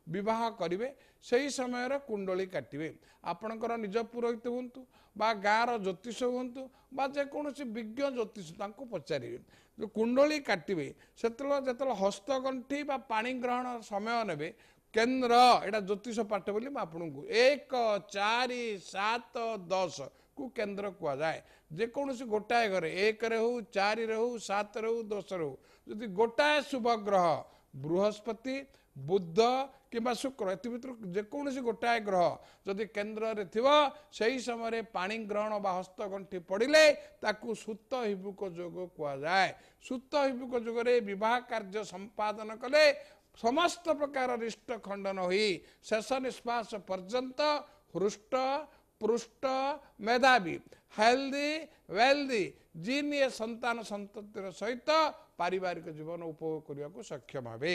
ବିବାହ କରିବେ ସେହି ସମୟରେ କୁଣ୍ଡଳି କାଟିବେ ଆପଣଙ୍କର ନିଜ ପୁରୋହିତ ହୁଅନ୍ତୁ ବା ଗାଁର ଜ୍ୟୋତିଷ ହୁଅନ୍ତୁ ବା ଯେକୌଣସି ବିଜ୍ଞ ଜ୍ୟୋତିଷ ତାଙ୍କୁ ପଚାରିବେ କୁଣ୍ଡଳି କାଟିବେ ସେତେବେଳେ ଯେତେବେଳେ ହସ୍ତଗଣ୍ଠି ବା ପାଣି ଗ୍ରହଣ ସମୟ ନେବେ କେନ୍ଦ୍ର ଏଇଟା ଜ୍ୟୋତିଷ ପାଠ ବୋଲି ମୁଁ ଆପଣଙ୍କୁ ଏକ ଚାରି ସାତ ଦଶକୁ କେନ୍ଦ୍ର କୁହାଯାଏ ଯେକୌଣସି ଗୋଟାଏ ଘରେ ଏକରେ ହଉ ଚାରିରେ ହଉ ସାତରେ ହଉ ଦଶରେ ହଉ ଯଦି ଗୋଟାଏ ଶୁଭ ଗ୍ରହ ବୃହସ୍ପତି ବୁଦ୍ଧ କିମ୍ବା ଶୁକ୍ର ଏଥି ଭିତରୁ ଯେକୌଣସି ଗୋଟାଏ ଗ୍ରହ ଯଦି କେନ୍ଦ୍ରରେ ଥିବ ସେହି ସମୟରେ ପାଣି ଗ୍ରହଣ ବା ହସ୍ତଗଣ୍ଠି ପଡ଼ିଲେ ତାକୁ ସୁତ ହିବୁକ ଯୋଗ କୁହାଯାଏ ସୁତ ହିବୁକ ଯୋଗରେ ବିବାହ କାର୍ଯ୍ୟ ସମ୍ପାଦନ କଲେ ସମସ୍ତ ପ୍ରକାର ରିଷ୍ଟ ଖଣ୍ଡନ ହୋଇ ଶେଷ ନିଶ୍ୱାସ ପର୍ଯ୍ୟନ୍ତ ହୃଷ୍ଟ ପୃଷ୍ଟ ମେଧାବୀ ହେଲ୍ଦି ୱେଲ୍ଦି ଜିନ୍ ଏ ସନ୍ତାନ ସନ୍ତତିର ସହିତ ପାରିବାରିକ ଜୀବନ ଉପଭୋଗ କରିବାକୁ ସକ୍ଷମ ହେବେ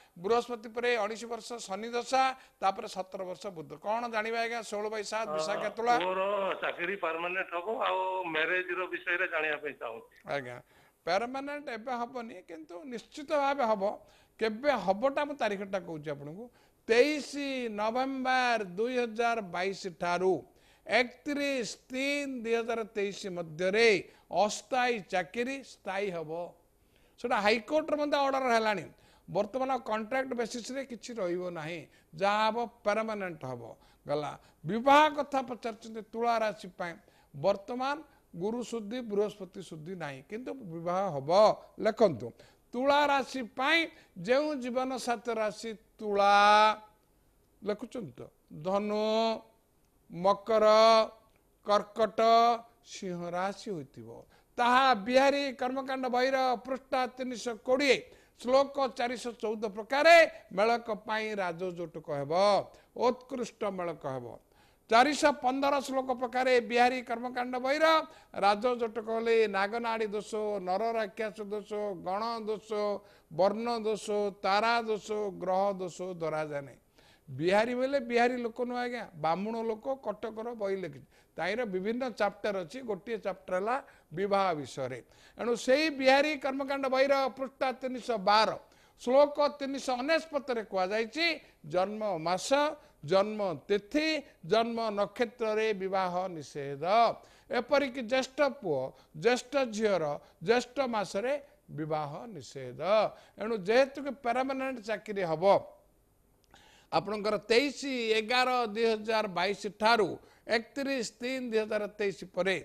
ବୃହସ୍ପତି ପରେ ଅଣେଇଶ ବର୍ଷ ଶନି ଦଶା ତାପରେ ସତର ବର୍ଷ ବୁଧ କଣ ଜାଣିବେ ଆଜ୍ଞା ଷୋହଳ ବାଇ ସାତ ବିଶାଖା ତୁଳା ଚାକିରି ପରମାନେଣ୍ଟ ହବ ଆଉ ମ୍ୟାରେଜ ର ବିଷୟରେ ଜାଣିବା ପାଇଁ ଚାହୁଁଛି ଆଜ୍ଞା ପାରମାନେଣ୍ଟ ଏବେ ହବନି କିନ୍ତୁ ନିଶ୍ଚିତ ଭାବେ ହବ କେବେ ହବଟା ମୁଁ ତାରିଖଟା କହୁଛି ଆପଣଙ୍କୁ ତେଇଶ ନଭେମ୍ବର ଦୁଇ ହଜାର ବାଇଶ ଠାରୁ ଏକତିରିଶ ତିନି ଦୁଇ ହଜାର ତେଇଶ ମଧ୍ୟରେ ଅସ୍ଥାୟୀ ଚାକିରି ସ୍ଥାୟୀ ହବ ସେଇଟା ହାଇକୋର୍ଟରେ ମଧ୍ୟ ଅର୍ଡ଼ର ହେଲାଣି ବର୍ତ୍ତମାନ କଣ୍ଟ୍ରାକ୍ଟ ବେସିସ୍ରେ କିଛି ରହିବ ନାହିଁ ଯାହା ହେବ ପେରମାନେଣ୍ଟ ହେବ ଗଲା ବିବାହ କଥା ପଚାରୁଛନ୍ତି ତୁଳା ରାଶି ପାଇଁ ବର୍ତ୍ତମାନ ଗୁରୁ ଶୁଦ୍ଧି ବୃହସ୍ପତି ଶୁଦ୍ଧି ନାହିଁ କିନ୍ତୁ ବିବାହ ହେବ ଲେଖନ୍ତୁ ତୁଳା ରାଶି ପାଇଁ ଯେଉଁ ଜୀବନସାଥୀ ରାଶି ତୁଳା ଲେଖୁଛନ୍ତି ତ ଧନୁ ମକର କର୍କଟ ସିଂହ ରାଶି ହୋଇଥିବ ତାହା ବିହାରୀ କର୍ମକାଣ୍ଡ ବହିର ପୃଷ୍ଠା ତିନିଶହ କୋଡ଼ିଏ ଶ୍ଳୋକ ଚାରିଶହ ଚଉଦ ପ୍ରକାରେ ମେଳକ ପାଇଁ ରାଜଯୌତୁକ ହେବ ଉତ୍କୃଷ୍ଟ ମେଳକ ହେବ ଚାରିଶହ ପନ୍ଦର ଶ୍ଳୋକ ପ୍ରକାରେ ବିହାରୀ କର୍ମକାଣ୍ଡ ବହିର ରାଜଯୌତୁକ ହେଲେ ନାଗନାଡ଼ି ଦୋଷ ନରରାକ୍ଷାସ ଦୋଷ ଗଣ ଦୋଷ ବର୍ଣ୍ଣ ଦୋଷ ତାରା ଦୋଷ ଗ୍ରହ ଦୋଷ ଧରାଯାଏ ନାହିଁ ବିହାରୀ ବୋଇଲେ ବିହାରୀ ଲୋକ ନୁହଁ ଆଜ୍ଞା ବ୍ରାହ୍ମଣ ଲୋକ କଟକର ବହି ଲେଖିଛି ତାହିଁର ବିଭିନ୍ନ ଚାପ୍ଟର ଅଛି ଗୋଟିଏ ଚାପ୍ଟର ହେଲା ବିବାହ ବିଷୟରେ ଏଣୁ ସେଇ ବିହାରୀ କର୍ମକାଣ୍ଡ ବହିର ପୃଷ୍ଠା ତିନିଶହ ବାର ଶ୍ଳୋକ ତିନିଶହ ଅନେଶ୍ୱତରେ କୁହାଯାଇଛି ଜନ୍ମ ମାସ ଜନ୍ମ ତିଥି ଜନ୍ମ ନକ୍ଷତ୍ରରେ ବିବାହ ନିଷେଧ ଏପରିକି ଜ୍ୟେଷ୍ଠ ପୁଅ ଜ୍ୟେଷ୍ଠ ଝିଅର ଜ୍ୟେଷ୍ଠ ମାସରେ ବିବାହ ନିଷେଧ ଏଣୁ ଯେହେତୁ ପେରାମାନେଣ୍ଟ ଚାକିରି ହେବ ଆପଣଙ୍କର ତେଇଶ ଏଗାର ଦୁଇ ହଜାର ବାଇଶ ଠାରୁ ଏକତିରିଶ ତିନି ଦୁଇ ହଜାର ତେଇଶ ପରେ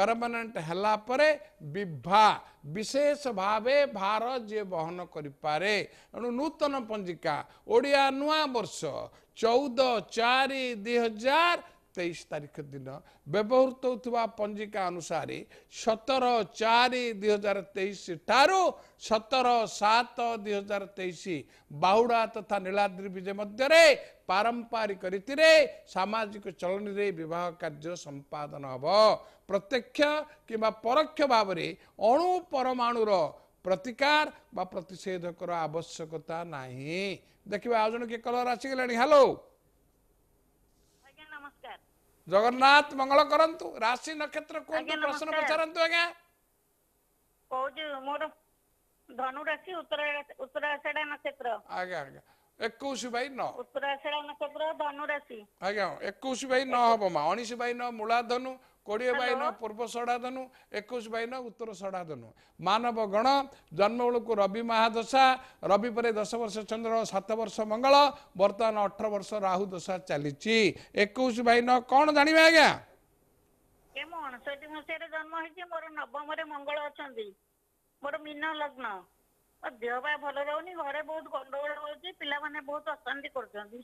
ପରମାନେଣ୍ଟ ହେଲା ପରେ ବିଭା ବିଶେଷ ଭାବେ ଭାର ଯିଏ ବହନ କରିପାରେ ତେଣୁ ନୂତନ ପଞ୍ଜିକା ଓଡ଼ିଆ ନୂଆ ବର୍ଷ ଚଉଦ ଚାରି ଦୁଇ ହଜାର ତେଇଶ ତାରିଖ ଦିନ ବ୍ୟବହୃତ ହେଉଥିବା ପଞ୍ଜିକା ଅନୁସାରେ ସତର ଚାରି ଦୁଇ ହଜାର ତେଇଶ ଠାରୁ ସତର ସାତ ଦୁଇ ହଜାର ତେଇଶ ବାହୁଡ଼ା ତଥା ନୀଳାଦ୍ରି ବିଜେ ମଧ୍ୟରେ ପାରମ୍ପରିକ ରୀତିରେ ସାମାଜିକ ଚଳନୀରେ ବିବାହ କାର୍ଯ୍ୟ ସମ୍ପାଦନ ହେବ ପ୍ରତ୍ୟକ୍ଷ କିମ୍ବା ପରୋକ୍ଷ ଭାବରେ ଅଣୁ ପରମାଣୁର ପ୍ରତିକାର ବା ପ୍ରତିଷେଧକର ଆବଶ୍ୟକତା ନାହିଁ ଦେଖିବା ଆଉ ଜଣେ କିଏ କଲର୍ ଆସିଗଲାଣି ହ୍ୟାଲୋ ଜଗନ୍ନାଥ ମଙ୍ଗଳ କରନ୍ତୁ ରାଶି ନକ୍ଷତ୍ର କୁହନ୍ତୁ ପ୍ରଶ୍ନ ପଚାରନ୍ତୁ ଆଜ୍ଞା ଏକୋଇଶ ବାଇ ନ ଉତ୍ତରାଶେଡ଼ା ନକ୍ଷତ୍ର ଧନୁରାଶି ଆଜ୍ଞା ଏକୋଇଶ ବାଇ ନ ହବ ମା ଅଣିଶ ବାଇ ନ ମୂଳା ଧନୁ କୋଡ଼ିଏ ବାଇନ ପୂର୍ବ ଷଡ଼ାଧନୁ ଏକୋଇଶ ବାଇନ ଉତ୍ତର ଷଡ଼ାଧନୁ ମାନବ ଗଣ ଜନ୍ମବେଳକୁ ରବି ମହାଦଶା ରବି ପରେ ଦଶ ବର୍ଷ ଚନ୍ଦ୍ର ସାତ ବର୍ଷ ମଙ୍ଗଳ ବର୍ତ୍ତମାନ ଅଠର ବର୍ଷ ରାହୁ ଦଶା ଚାଲିଛି ଏକୋଇଶ ବାଇନ କଣ ଜାଣିବେ ଆଜ୍ଞା ଦେହ ପା ଭଲ ରହୁନି ଘରେ ବହୁତ ଗଣ୍ଡଗୋଳ ହଉଛି ପିଲାମାନେ ବହୁତ ଅଶାନ୍ତି କରୁଛନ୍ତି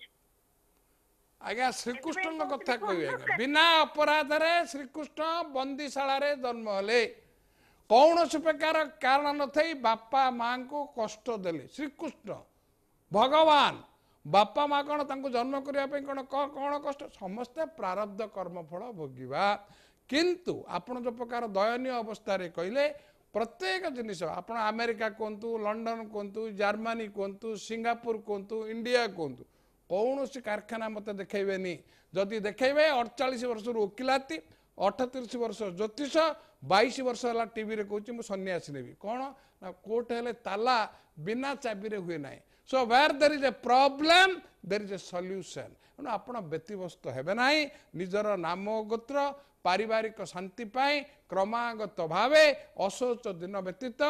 ଆଜ୍ଞା ଶ୍ରୀକୃଷ୍ଣଙ୍କ କଥା କହିବେ ଆଜ୍ଞା ବିନା ଅପରାଧରେ ଶ୍ରୀକୃଷ୍ଣ ବନ୍ଦୀଶାଳାରେ ଜନ୍ମ ହେଲେ କୌଣସି ପ୍ରକାର କାରଣ ନଥାଇ ବାପା ମାଆଙ୍କୁ କଷ୍ଟ ଦେଲେ ଶ୍ରୀକୃଷ୍ଣ ଭଗବାନ ବାପା ମା କ'ଣ ତାଙ୍କୁ ଜନ୍ମ କରିବା ପାଇଁ କ'ଣ କ'ଣ କ'ଣ କଷ୍ଟ ସମସ୍ତେ ପ୍ରାରବ୍ଧ କର୍ମଫଳ ଭୋଗିବା କିନ୍ତୁ ଆପଣ ଯେଉଁ ପ୍ରକାର ଦୟନୀୟ ଅବସ୍ଥାରେ କହିଲେ ପ୍ରତ୍ୟେକ ଜିନିଷ ଆପଣ ଆମେରିକା କୁହନ୍ତୁ ଲଣ୍ଡନ କୁହନ୍ତୁ ଜର୍ମାନୀ କୁହନ୍ତୁ ସିଙ୍ଗାପୁର କୁହନ୍ତୁ ଇଣ୍ଡିଆ କୁହନ୍ତୁ କୌଣସି କାରଖାନା ମୋତେ ଦେଖାଇବେନି ଯଦି ଦେଖାଇବେ ଅଠଚାଳିଶ ବର୍ଷରୁ ଓକିଲାତି ଅଠତିରିଶ ବର୍ଷ ଜ୍ୟୋତିଷ ବାଇଶ ବର୍ଷ ହେଲା ଟିଭିରେ କହୁଛି ମୁଁ ସନ୍ନ୍ୟାସୀ ନେବି କ'ଣ ନା କୋର୍ଟ ହେଲେ ତାଲା ବିନା ଚାବିରେ ହୁଏ ନାହିଁ so where there is a problem there is a solution ତେଣୁ ଆପଣ ବ୍ୟତିବ୍ୟସ୍ତ ହେବେ ନାହିଁ ନିଜର ନାମ ଗୋତ୍ର ପାରିବାରିକ ଶାନ୍ତି ପାଇଁ କ୍ରମାଗତ ଭାବେ ଅଶୌଚ ଦିନ ବ୍ୟତୀତ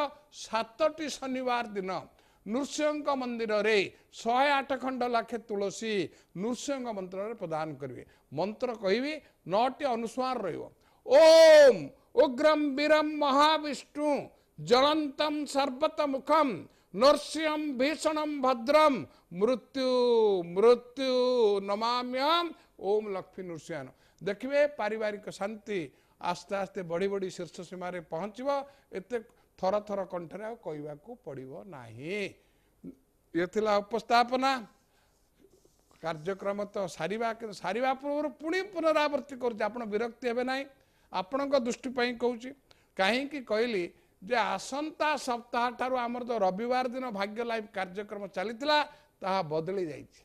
ସାତଟି ଶନିବାର ଦିନ ନୃସିଂହଙ୍କ ମନ୍ଦିରରେ ଶହେ ଆଠ ଖଣ୍ଡ ଲାଖେ ତୁଳସୀ ନୃସିଂହଙ୍କ ମନ୍ତ୍ରରେ ପ୍ରଦାନ କରିବେ ମନ୍ତ୍ର କହିବି ନଅଟି ଅନୁସ୍ୱାର ରହିବ ଓମ୍ ଉଗ୍ରମ ବୀରମ ମହାବିଷ୍ଣୁ ଜଳନ୍ତମ ସର୍ବତମୁଖମ ନୃସିଂହମ ଭୀଷଣମ ଭଦ୍ରମ ମୃତ୍ୟୁ ମୃତ୍ୟୁ ନମାମ୍ୟମ ଓମ୍ ଲକ୍ଷ୍ମୀ ନୃସିଂହାନ ଦେଖିବେ ପାରିବାରିକ ଶାନ୍ତି ଆସ୍ତେ ଆସ୍ତେ ବଢ଼ି ବଢ଼ି ଶୀର୍ଷ ସୀମାରେ ପହଞ୍ଚିବ ଏତେ ଥର ଥର କଣ୍ଠରେ ଆଉ କହିବାକୁ ପଡ଼ିବ ନାହିଁ ଇଏ ଥିଲା ଉପସ୍ଥାପନା କାର୍ଯ୍ୟକ୍ରମ ତ ସାରିବା କିନ୍ତୁ ସାରିବା ପୂର୍ବରୁ ପୁଣି ପୁନରାବୃତ୍ତି କରୁଛି ଆପଣ ବିରକ୍ତି ହେବେ ନାହିଁ ଆପଣଙ୍କ ଦୃଷ୍ଟି ପାଇଁ କହୁଛି କାହିଁକି କହିଲି ଯେ ଆସନ୍ତା ସପ୍ତାହ ଠାରୁ ଆମର ଯେଉଁ ରବିବାର ଦିନ ଭାଗ୍ୟ ଲାଇଭ୍ କାର୍ଯ୍ୟକ୍ରମ ଚାଲିଥିଲା ତାହା ବଦଳି ଯାଇଛି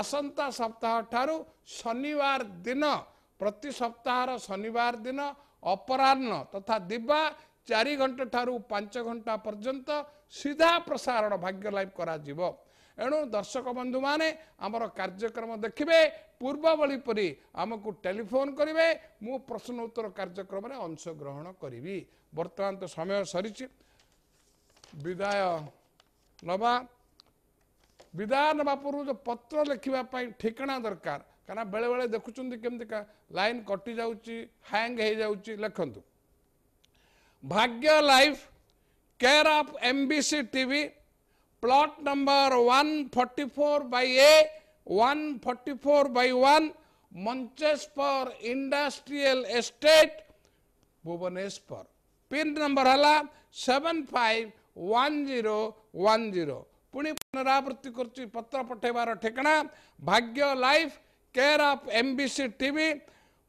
ଆସନ୍ତା ସପ୍ତାହ ଠାରୁ ଶନିବାର ଦିନ ପ୍ରତି ସପ୍ତାହର ଶନିବାର ଦିନ ଅପରାହ୍ନ ତଥା ଦିବା ଚାରି ଘଣ୍ଟା ଠାରୁ ପାଞ୍ଚ ଘଣ୍ଟା ପର୍ଯ୍ୟନ୍ତ ସିଧା ପ୍ରସାରଣ ଭାଗ୍ୟ ଲାଇଭ୍ କରାଯିବ ଏଣୁ ଦର୍ଶକ ବନ୍ଧୁମାନେ ଆମର କାର୍ଯ୍ୟକ୍ରମ ଦେଖିବେ ପୂର୍ବଭଳି ପରି ଆମକୁ ଟେଲିଫୋନ୍ କରିବେ ମୁଁ ପ୍ରଶ୍ନ ଉତ୍ତର କାର୍ଯ୍ୟକ୍ରମରେ ଅଂଶଗ୍ରହଣ କରିବି ବର୍ତ୍ତମାନ ତ ସମୟ ସରିଛି ବିଦାୟ ନବା ବିଦାୟ ନେବା ପୂର୍ବରୁ ଯେଉଁ ପତ୍ର ଲେଖିବା ପାଇଁ ଠିକଣା ଦରକାର କାରଣ ବେଳେବେଳେ ଦେଖୁଛନ୍ତି କେମିତି ଲାଇନ୍ କଟିଯାଉଛି ହ୍ୟାଙ୍ଗ ହେଇଯାଉଛି ଲେଖନ୍ତୁ Bhagya life care of MBC TV plot number 144 forty four by A one forty four by one Mancheswar industrial estate Bhubaneswar pin number है seven five one zero one zero पुणी पुनरावृत्ति कर पत्र पठेबार ठिकना Bhagya life care of MBC TV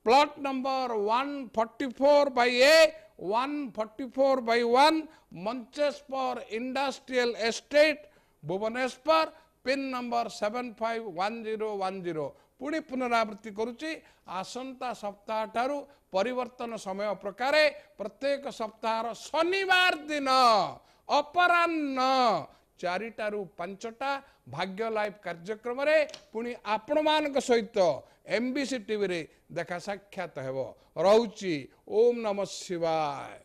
plot number 144 forty four by A 144 by 1 Manchester Industrial Estate Bhubaneswar pin number 751010 पुणि पुनरावृत्ति करुच्ची आसंता सप्ताह ठारु परिवर्तन समय प्रकार प्रत्येक सप्ताह शनिवार दिन अपराह चारिटारु पंचटा भाग्य लाइव कार्यक्रम पुणी आपण मान सहित तो। एम एमबीसी टीवी रे देखा साक्षात होम नम शिवाय